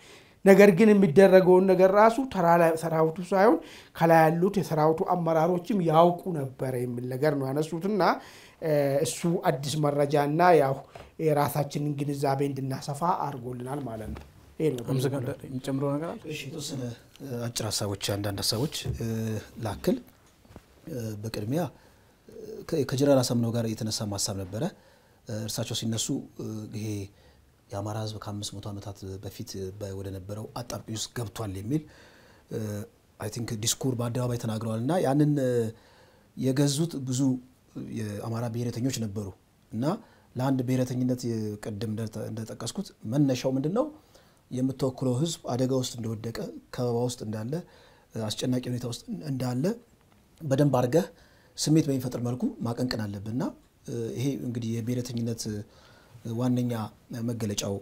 ነገር ግን የሚደረገውን ነገር ራሱ ሰራዊቱ ሳይሆን ከላይ ያሉት የሰራዊቱ አመራሮችም ያውቁ ነበረ የሚል ነገር ነው ያነሱትና እሱ አዲስ መረጃ እና ያው የራሳችንን ግንዛቤ እንድናሰፋ አድርጎልናል ማለት ነው። ጨምሮ ነገር የተወሰነ አጭር ሀሳቦች አንዳንድ ሀሳቦች ላክል። በቅድሚያ ከጀነራል አሳምነው ጋር የተነሳ ሀሳብ ነበረ። እርሳቸው ሲነሱ ይሄ የአማራ ህዝብ ከአምስት መቶ ዓመታት በፊት ወደ ነበረው አጣብቂኝ ውስጥ ገብቷል የሚል አይ ቲንክ ዲስኩር በአደባባይ ተናግረዋል እና ያንን የገዙት ብዙ የአማራ ብሔረተኞች ነበሩ እና ለአንድ ብሔረተኝነት ቅድም እንደጠቀስኩት መነሻው ምንድን ነው? የምትወክለው ህዝብ አደጋ ውስጥ እንደወደቀ ከበባ ውስጥ እንዳለ አስጨናቂ ሁኔታ ውስጥ እንዳለ በደንብ አድርገህ ስሜት በሚፈጥር መልኩ ማቀንቀን አለብን እና ይሄ እንግዲህ የብሔረተኝነት ዋነኛ መገለጫው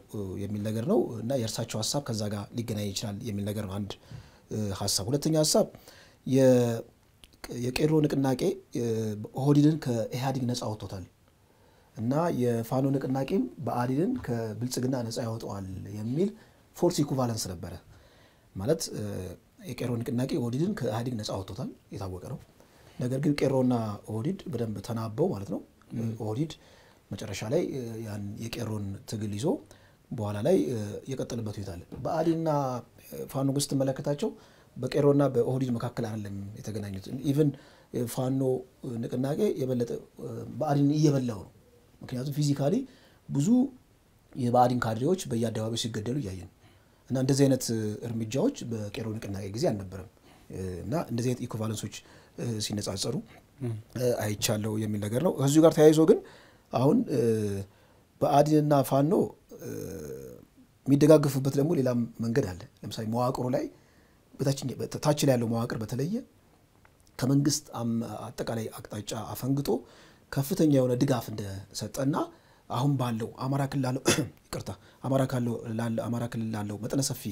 የሚል ነገር ነው እና የእርሳቸው ሀሳብ ከዛ ጋር ሊገናኝ ይችላል የሚል ነገር ነው። አንድ ሀሳብ። ሁለተኛ ሀሳብ የቄሮ ንቅናቄ ኦህዲድን ከኢህአዲግ ነፃ ወጥቶታል እና የፋኖ ንቅናቄም በአዲድን ከብልጽግና ነፃ ያወጠዋል የሚል ፎርስ ኢኩቫለንስ ነበረ። ማለት የቄሮ ንቅናቄ ኦህዲድን ከኢህአዲግ ነፃ ወጥቶታል፣ የታወቀ ነው። ነገር ግን ቄሮና ኦህዲድ በደንብ ተናበው ማለት ነው። ኦህዲድ መጨረሻ ላይ ያን የቄሮን ትግል ይዞ በኋላ ላይ የቀጠልበት ሁኔታ አለ። ብአዴንና ፋኖ ግን ስትመለከታቸው በቄሮና በኦህዲድ መካከል አይደለም የተገናኙት። ኢቨን ፋኖ ንቅናቄ የበለጠ ብአዴን እየበላው ነው። ምክንያቱም ፊዚካሊ ብዙ የብአዴን ካድሬዎች በየአደባባዩ ሲገደሉ እያየን እና እንደዚህ አይነት እርምጃዎች በቄሮ ንቅናቄ ጊዜ አልነበረም እና እንደዚህ አይነት ኢኩቫለንሶች ሲነጻጸሩ አይቻለው የሚል ነገር ነው። ከዚሁ ጋር ተያይዞ ግን አሁን ብአዴንና ፋኖ የሚደጋገፉበት ደግሞ ሌላም መንገድ አለ። ለምሳሌ መዋቅሩ ላይ ታች ላይ ያለው መዋቅር በተለየ ከመንግስት አጠቃላይ አቅጣጫ አፈንግጦ ከፍተኛ የሆነ ድጋፍ እንደሰጠና አሁን ባለው አማራ ክልል ላለው *clears throat* ይቅርታ አማራ ክልል ላለው መጠነ ሰፊ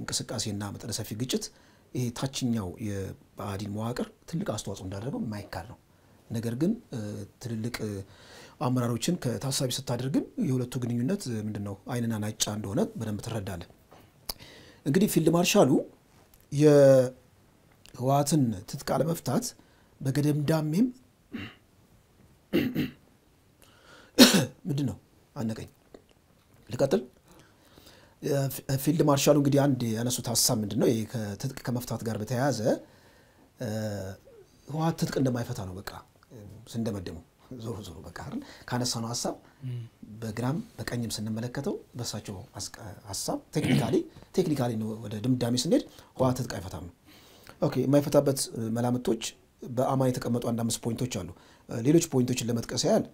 እንቅስቃሴና መጠነ ሰፊ ግጭት ይሄ ታችኛው የብአዴን መዋቅር ትልቅ አስተዋጽኦ እንዳደረገው የማይካድ ነው። ነገር ግን ትልልቅ አመራሮችን ከታሳቢ ስታደርግም የሁለቱ ግንኙነት ምንድን ነው አይንና ናጫ እንደሆነ በደንብ ትረዳለ። እንግዲህ ፊልድ ማርሻሉ የህወሓትን ትጥቅ አለመፍታት በገደምዳሜም ምንድን ነው አነቀኝ። ልቀጥል። ፊልድ ማርሻሉ እንግዲህ አንድ ያነሱት ሀሳብ ምንድን ነው? ከትጥቅ ከመፍታት ጋር በተያያዘ ህወሓት ትጥቅ እንደማይፈታ ነው በቃ ስንደመድመው ዞሮ ዞሮ በቃ አይደል ካነሳነው ሀሳብ በግራም በቀኝም ስንመለከተው በእሳቸው ሀሳብ ቴክኒካሊ ቴክኒካሊ ወደ ድምዳሜ ስንሄድ ህወሓት ትጥቅ አይፈታም ነው። ኦኬ የማይፈታበት መላምቶች በአማን የተቀመጡ አንድ አምስት ፖይንቶች አሉ። ሌሎች ፖይንቶችን ለመጥቀስ ያህል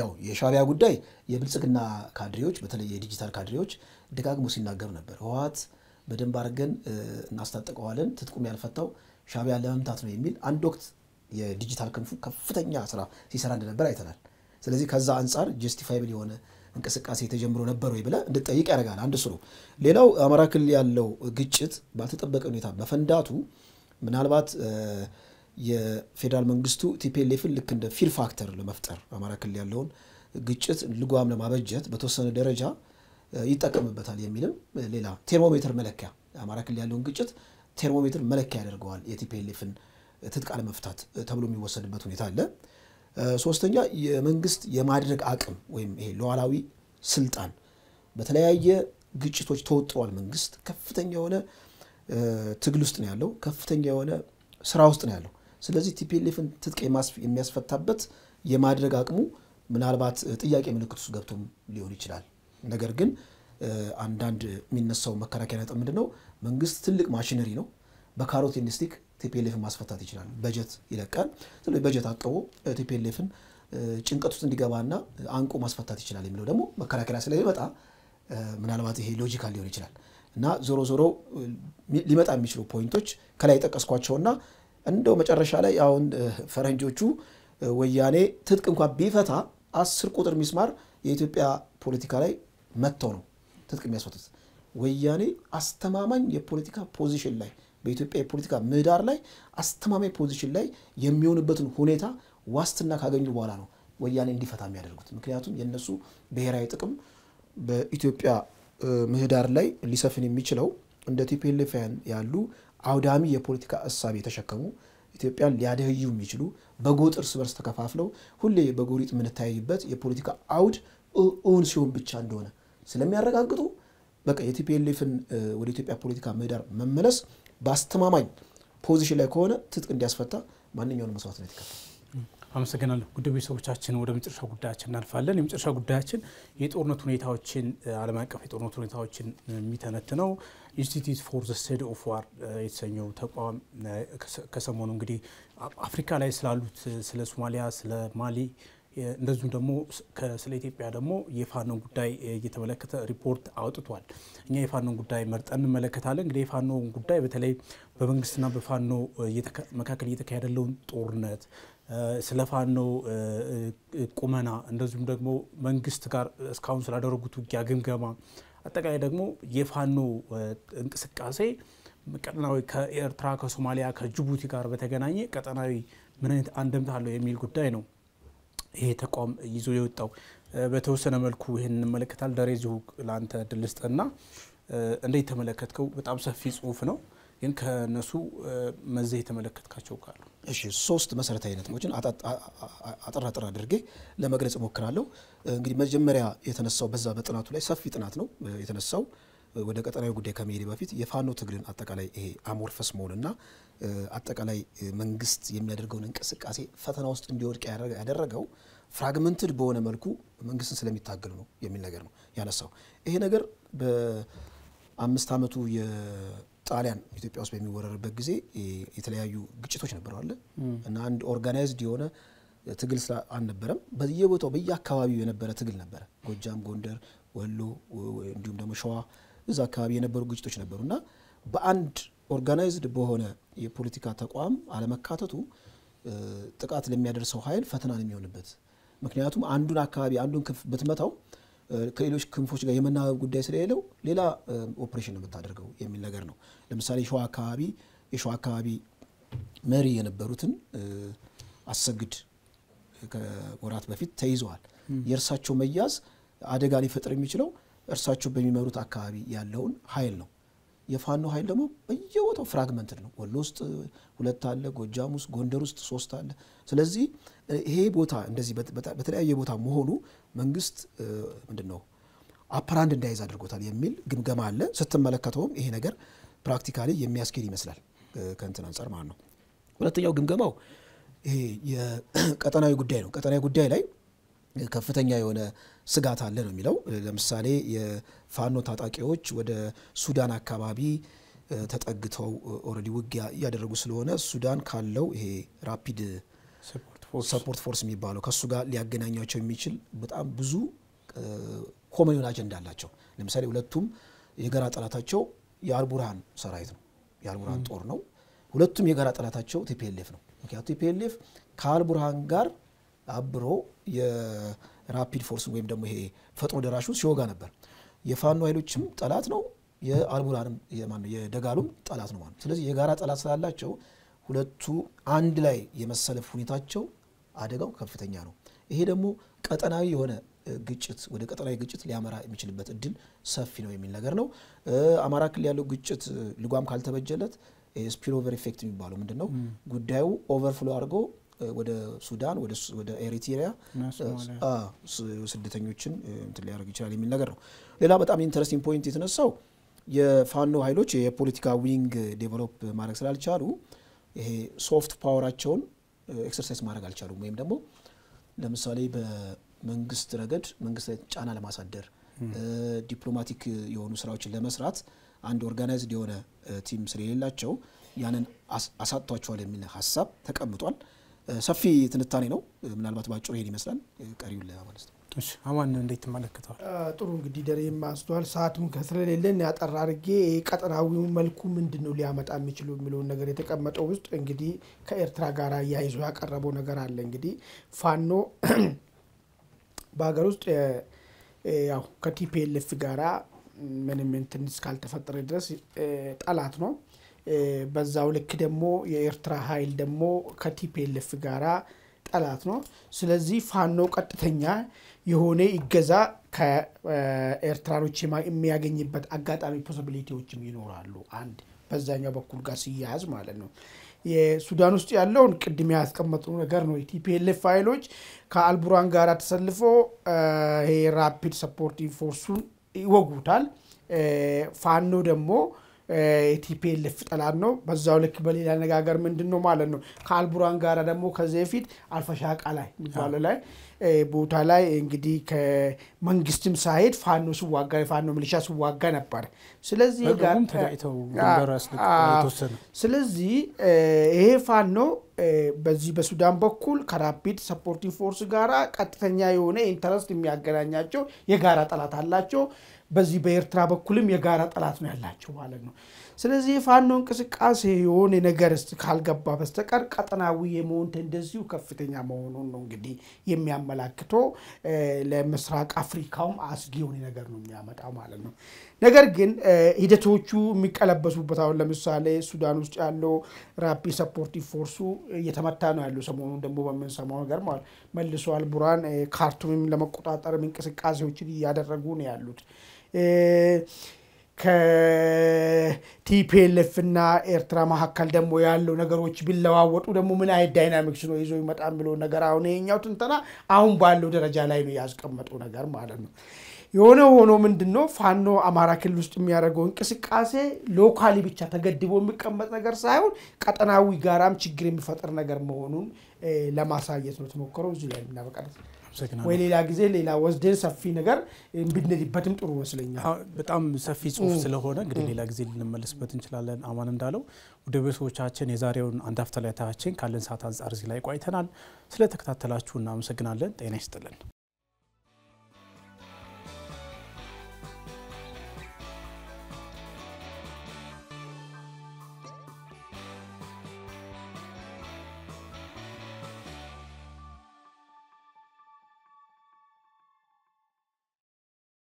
ያው የሻቢያ ጉዳይ የብልጽግና ካድሬዎች በተለይ የዲጂታል ካድሬዎች ደጋግሞ ሲናገሩ ነበር። ህወሓት በደንብ አድርገን እናስታጥቀዋለን፣ ትጥቁም ያልፈታው ሻቢያ ለመምታት ነው የሚል አንድ ወቅት የዲጂታል ክንፉ ከፍተኛ ስራ ሲሰራ እንደነበር አይተናል። ስለዚህ ከዛ አንጻር ጀስቲፋይብል የሆነ እንቅስቃሴ ተጀምሮ ነበር ወይ ብለ እንድጠይቅ ያደርጋል። አንድ ስሩ። ሌላው አማራ ክልል ያለው ግጭት ባልተጠበቀ ሁኔታ መፈንዳቱ ምናልባት የፌዴራል መንግስቱ ቲፒኤልኤፍን ልክ እንደ ፊል ፋክተር ለመፍጠር አማራ ክልል ያለውን ግጭት ልጓም ለማበጀት በተወሰነ ደረጃ ይጠቀምበታል የሚልም ሌላ ቴርሞሜትር መለኪያ አማራ ክልል ያለውን ግጭት ቴርሞሜትር መለኪያ ያደርገዋል የቲፒኤልኤፍን ትጥቅ አለመፍታት ተብሎ የሚወሰድበት ሁኔታ አለ። ሶስተኛ የመንግስት የማድረግ አቅም ወይም ይሄ ሉዓላዊ ስልጣን በተለያየ ግጭቶች ተወጥሯል። መንግስት ከፍተኛ የሆነ ትግል ውስጥ ነው ያለው፣ ከፍተኛ የሆነ ስራ ውስጥ ነው ያለው። ስለዚህ ቲፒኤልኤፍን ትጥቅ የሚያስፈታበት የማድረግ አቅሙ ምናልባት ጥያቄ ምልክት ውስጥ ገብቶም ሊሆን ይችላል። ነገር ግን አንዳንድ የሚነሳው መከራከሪያ ነጥብ ምንድን ነው? መንግስት ትልቅ ማሽነሪ ነው። በካሮት ኤንድ ቲፒኤልኤፍ ማስፈታት ይችላል። በጀት ይለቃል። ስለዚህ በጀት አቅቦ ቲፒኤልኤፍን ጭንቀት ውስጥ እንዲገባና አንቆ ማስፈታት ይችላል የሚለው ደግሞ መከራከሪያ ስለሚመጣ ምናልባት ይሄ ሎጂካል ሊሆን ይችላል እና ዞሮ ዞሮ ሊመጣ የሚችሉ ፖይንቶች ከላይ የጠቀስኳቸውና እንደው መጨረሻ ላይ አሁን ፈረንጆቹ ወያኔ ትጥቅ እንኳ ቢፈታ አስር ቁጥር ሚስማር የኢትዮጵያ ፖለቲካ ላይ መጥተው ነው ትጥቅ የሚያስፈቱት። ወያኔ አስተማማኝ የፖለቲካ ፖዚሽን ላይ በኢትዮጵያ የፖለቲካ ምህዳር ላይ አስተማማኝ ፖዚሽን ላይ የሚሆንበትን ሁኔታ ዋስትና ካገኙ በኋላ ነው ወያኔ እንዲፈታ የሚያደርጉት። ምክንያቱም የእነሱ ብሔራዊ ጥቅም በኢትዮጵያ ምህዳር ላይ ሊሰፍን የሚችለው እንደ ቲፒኤልኤፍን ያሉ አውዳሚ የፖለቲካ እሳቤ የተሸከሙ ኢትዮጵያን ሊያደህዩ የሚችሉ በጎጥ እርስ በርስ ተከፋፍለው ሁሌ በጎሪጥ የምንታያይበት የፖለቲካ አውድ እውን ሲሆን ብቻ እንደሆነ ስለሚያረጋግጡ በቃ የቲፒኤልኤፍን ወደ ኢትዮጵያ ፖለቲካ ምህዳር መመለስ በአስተማማኝ ፖዚሽን ላይ ከሆነ ትጥቅ እንዲያስፈታ ማንኛውንም መስዋዕትነት ይከፍላል። አመሰግናለሁ። ውድ ቤተሰቦቻችን ወደ መጨረሻ ጉዳያችን እናልፋለን። የመጨረሻ ጉዳያችን የጦርነት ሁኔታዎችን ዓለም አቀፍ የጦርነት ሁኔታዎችን የሚተነትነው ኢንስቲትዩት ፎር ዘ ስተዲ ኦፍ ዋር የተሰኘው ተቋም ከሰሞኑ እንግዲህ አፍሪካ ላይ ስላሉት ስለ ሶማሊያ፣ ስለ ማሊ እንደዚሁም ደግሞ ስለ ኢትዮጵያ ደግሞ የፋኖን ጉዳይ እየተመለከተ ሪፖርት አውጥቷል። እኛ የፋኖን ጉዳይ መርጠን እንመለከታለን። እንግዲህ የፋኖን ጉዳይ በተለይ በመንግስትና በፋኖ መካከል እየተካሄደ ያለውን ጦርነት ስለ ፋኖ ቁመና እንደዚሁም ደግሞ መንግስት ጋር እስካሁን ስላደረጉት ውጊያ ግምገማ፣ አጠቃላይ ደግሞ የፋኖ እንቅስቃሴ ቀጠናዊ ከኤርትራ ከሶማሊያ ከጅቡቲ ጋር በተገናኘ ቀጠናዊ ምን አይነት አንድምታ አለው የሚል ጉዳይ ነው። ይሄ ተቋም ይዞ የወጣው በተወሰነ መልኩ ይህን እንመለከታል። ደሬ ዚሁ ለአንተ እድል ስጥና እንዴት ተመለከትከው? በጣም ሰፊ ጽሁፍ ነው፣ ግን ከነሱ መዘህ የተመለከትካቸው ካሉ? እሺ ሶስት መሰረታዊ ነጥቦችን አጠር አድርጌ ለመግለጽ እሞክራለሁ። እንግዲህ መጀመሪያ የተነሳው በዛ በጥናቱ ላይ ሰፊ ጥናት ነው የተነሳው ወደ ቀጠናዊ ጉዳይ ከመሄድ በፊት የፋኖ ትግልን አጠቃላይ ይሄ አሞርፈስ መሆንና አጠቃላይ መንግስት የሚያደርገውን እንቅስቃሴ ፈተና ውስጥ እንዲወድቅ ያደረገው ፍራግመንትድ በሆነ መልኩ መንግስትን ስለሚታገሉ ነው የሚል ነገር ነው ያነሳው። ይሄ ነገር በአምስት ዓመቱ ጣሊያን ኢትዮጵያ ውስጥ በሚወረርበት ጊዜ የተለያዩ ግጭቶች ነበረዋለ እና አንድ ኦርጋናይዝድ የሆነ ትግል ስራ አልነበረም። በየቦታው በየአካባቢው የነበረ ትግል ነበረ። ጎጃም፣ ጎንደር፣ ወሎ እንዲሁም ደግሞ ሸዋ እዛ አካባቢ የነበሩ ግጭቶች ነበሩ እና በአንድ ኦርጋናይዝድ በሆነ የፖለቲካ ተቋም አለመካተቱ ጥቃት ለሚያደርሰው ኃይል ፈተና ነው የሚሆንበት። ምክንያቱም አንዱን አካባቢ አንዱን ክንፍ ብትመታው ከሌሎች ክንፎች ጋር የመናበብ ጉዳይ ስለሌለው ሌላ ኦፕሬሽን ነው የምታደርገው የሚል ነገር ነው። ለምሳሌ ሸዋ አካባቢ የሸዋ አካባቢ መሪ የነበሩትን አሰግድ ከወራት በፊት ተይዘዋል። የእርሳቸው መያዝ አደጋ ሊፈጥር የሚችለው እርሳቸው በሚመሩት አካባቢ ያለውን ኃይል ነው። የፋኖ ኃይል ደግሞ በየቦታው ፍራግመንት ነው። ወሎ ውስጥ ሁለት አለ፣ ጎጃም ውስጥ፣ ጎንደር ውስጥ ሶስት አለ። ስለዚህ ይሄ ቦታ እንደዚህ በተለያየ ቦታ መሆኑ መንግስት ምንድን ነው አፐራንድ እንዳይዝ አድርጎታል የሚል ግምገማ አለ። ስትመለከተውም ይሄ ነገር ፕራክቲካሊ የሚያስኬድ ይመስላል ከእንትን አንጻር ማለት ነው። ሁለተኛው ግምገማው ይሄ የቀጠናዊ *clears throat* ጉዳይ ነው። ቀጠናዊ ጉዳይ ላይ ከፍተኛ የሆነ ስጋት አለ ነው የሚለው። ለምሳሌ የፋኖ ታጣቂዎች ወደ ሱዳን አካባቢ ተጠግተው ኦልሬዲ ውጊያ እያደረጉ ስለሆነ ሱዳን ካለው ይሄ ራፒድ ሰፖርት ፎርስ የሚባለው ከእሱ ጋር ሊያገናኛቸው የሚችል በጣም ብዙ ኮመን የሆነ አጀንዳ አላቸው። ለምሳሌ ሁለቱም የጋራ ጠላታቸው የአልቡርሃን ሰራዊት ነው፣ የአልቡርሃን ጦር ነው። ሁለቱም የጋራ ጠላታቸው ቲፒኤልኤፍ ነው። ምክንያቱ ቲፒኤልኤፍ ከአልቡርሃን ጋር አብሮ የራፒድ ፎርስ ወይም ደግሞ ይሄ ፈጥኖ ደራሹ ሲወጋ ነበር። የፋኖ ኃይሎችም ጠላት ነው፣ የአልቡራንም የደጋሉም ጠላት ነው ማለት ነው። ስለዚህ የጋራ ጠላት ስላላቸው ሁለቱ አንድ ላይ የመሰለፍ ሁኔታቸው አደጋው ከፍተኛ ነው። ይሄ ደግሞ ቀጠናዊ የሆነ ግጭት ወደ ቀጠናዊ ግጭት ሊያመራ የሚችልበት እድል ሰፊ ነው የሚል ነገር ነው። አማራ ክልል ያለው ግጭት ልጓም ካልተበጀለት ስፒል ኦቨር ኢፌክት የሚባለው ምንድን ነው? ጉዳዩ ኦቨርፍሎ አድርጎ ወደ ሱዳን ወደ ኤሪትሪያ ስደተኞችን እንትን ሊያደርግ ይችላል የሚል ነገር ነው። ሌላ በጣም ኢንተረስቲንግ ፖይንት የተነሳው የፋኖ ኃይሎች የፖለቲካ ዊንግ ዴቨሎፕ ማድረግ ስላልቻሉ ይሄ ሶፍት ፓወራቸውን ኤክሰርሳይዝ ማድረግ አልቻሉም። ወይም ደግሞ ለምሳሌ በመንግስት ረገድ መንግስት ጫና ለማሳደር ዲፕሎማቲክ የሆኑ ስራዎችን ለመስራት አንድ ኦርጋናይዝድ የሆነ ቲም ስለሌላቸው ያንን አሳጥቷቸዋል የሚል ሀሳብ ተቀምጧል። ሰፊ ትንታኔ ነው። ምናልባት ባጭሩ ይሄን ይመስላል። ቀሪውን ለማለት ነው። አማን እንዴት ትመለከተዋል? ጥሩ እንግዲህ ደሬም አንስተዋል። ሰዓቱም ከስለሌለን ያጠራ አድርጌ ቀጠናዊ መልኩ ምንድን ነው ሊያመጣ የሚችሉ የሚለውን ነገር የተቀመጠው ውስጥ እንግዲህ ከኤርትራ ጋር እያይዞ ያቀረበው ነገር አለ። እንግዲህ ፋኖ *clears throat* በሀገር ውስጥ ያው ከቲፒኤልኤፍ ጋራ ምንም እንትን እስካልተፈጠረ ድረስ ጠላት ነው። በዛው ልክ ደግሞ የኤርትራ ኃይል ደግሞ ከቲፒኤልፍ ጋራ ጠላት ነው። ስለዚህ ፋኖ ቀጥተኛ የሆነ ይገዛ ከኤርትራኖች የሚያገኝበት አጋጣሚ ፖሲቢሊቲዎችም ይኖራሉ። አንድ በዛኛው በኩል ጋር ሲያያዝ ማለት ነው። የሱዳን ውስጥ ያለውን ቅድሚያ ያስቀመጡ ነገር ነው። የቲፒኤልኤፍ ኃይሎች ከአልቡራን ጋር ተሰልፎ ይሄ ራፒድ ሰፖርቲንግ ፎርሱን ይወጉታል። ፋኖ ደግሞ የቲፒኤልኤፍ ጠላት ነው። በዛው ልክ በሌላ አነጋገር ምንድን ነው ማለት ነው ከአልቡራን ጋር ደግሞ ከዚህ በፊት አልፈሻቃ ላይ የሚባለው ላይ ቦታ ላይ እንግዲህ ከመንግስትም ሳሄድ ፋኖ ሲዋጋ የፋኖ ሚሊሻ ሲዋጋ ነበር። ስለዚህ ስለዚህ ይሄ ፋኖ በዚህ በሱዳን በኩል ከራፒድ ሰፖርቲንግ ፎርስ ጋራ ቀጥተኛ የሆነ ኢንተረስት የሚያገናኛቸው የጋራ ጠላት አላቸው። በዚህ በኤርትራ በኩልም የጋራ ጠላት ነው ያላቸው ማለት ነው። ስለዚህ የፋኖ እንቅስቃሴ የሆነ ነገር ካልገባ በስተቀር ቀጠናዊ የመሆን እንደዚሁ ከፍተኛ መሆኑን ነው እንግዲህ የሚያመላክተው። ለምስራቅ አፍሪካውም አስጊ የሆነ ነገር ነው የሚያመጣው ማለት ነው። ነገር ግን ሂደቶቹ የሚቀለበሱበት አሁን ለምሳሌ ሱዳን ውስጥ ያለው ራፒ ሰፖርቲቭ ፎርሱ እየተመታ ነው ያለው። ሰሞኑን ደግሞ በምንሰማው ነገር መልሶ አልቡራን ካርቱምም ለመቆጣጠርም እንቅስቃሴዎችን እያደረጉ ነው ያሉት። ከቲፒኤልኤፍ እና ኤርትራ መካከል ደግሞ ያለው ነገሮች ቢለዋወጡ ደግሞ ምን አይነት ዳይናሚክስ ነው ይዞ ይመጣ ብሎ ነገር አሁን የኛው ትንተና አሁን ባለው ደረጃ ላይ ነው ያስቀመጠው ነገር ማለት ነው። የሆነ ሆኖ ምንድን ነው ፋኖ አማራ ክልል ውስጥ የሚያደርገው እንቅስቃሴ ሎካሊ ብቻ ተገድቦ የሚቀመጥ ነገር ሳይሆን ቀጠናዊ ጋራም ችግር የሚፈጥር ነገር መሆኑን ለማሳየት ነው ተሞክረው እዚህ ላይ ወይ ሌላ ጊዜ ሌላ ወስደን ሰፊ ነገር ብንልበትም ጥሩ ይመስለኛል። በጣም ሰፊ ጽሁፍ ስለሆነ እንግዲህ ሌላ ጊዜ ልንመለስበት እንችላለን። አማን እንዳለው ወደ ቤተሰቦቻችን የዛሬውን አንድ አፍታ ላይ ታችን ካለን ሰዓት አንጻር እዚህ ላይ ቋይተናል። ስለተከታተላችሁ እናመሰግናለን። ጤና ይስጥልን።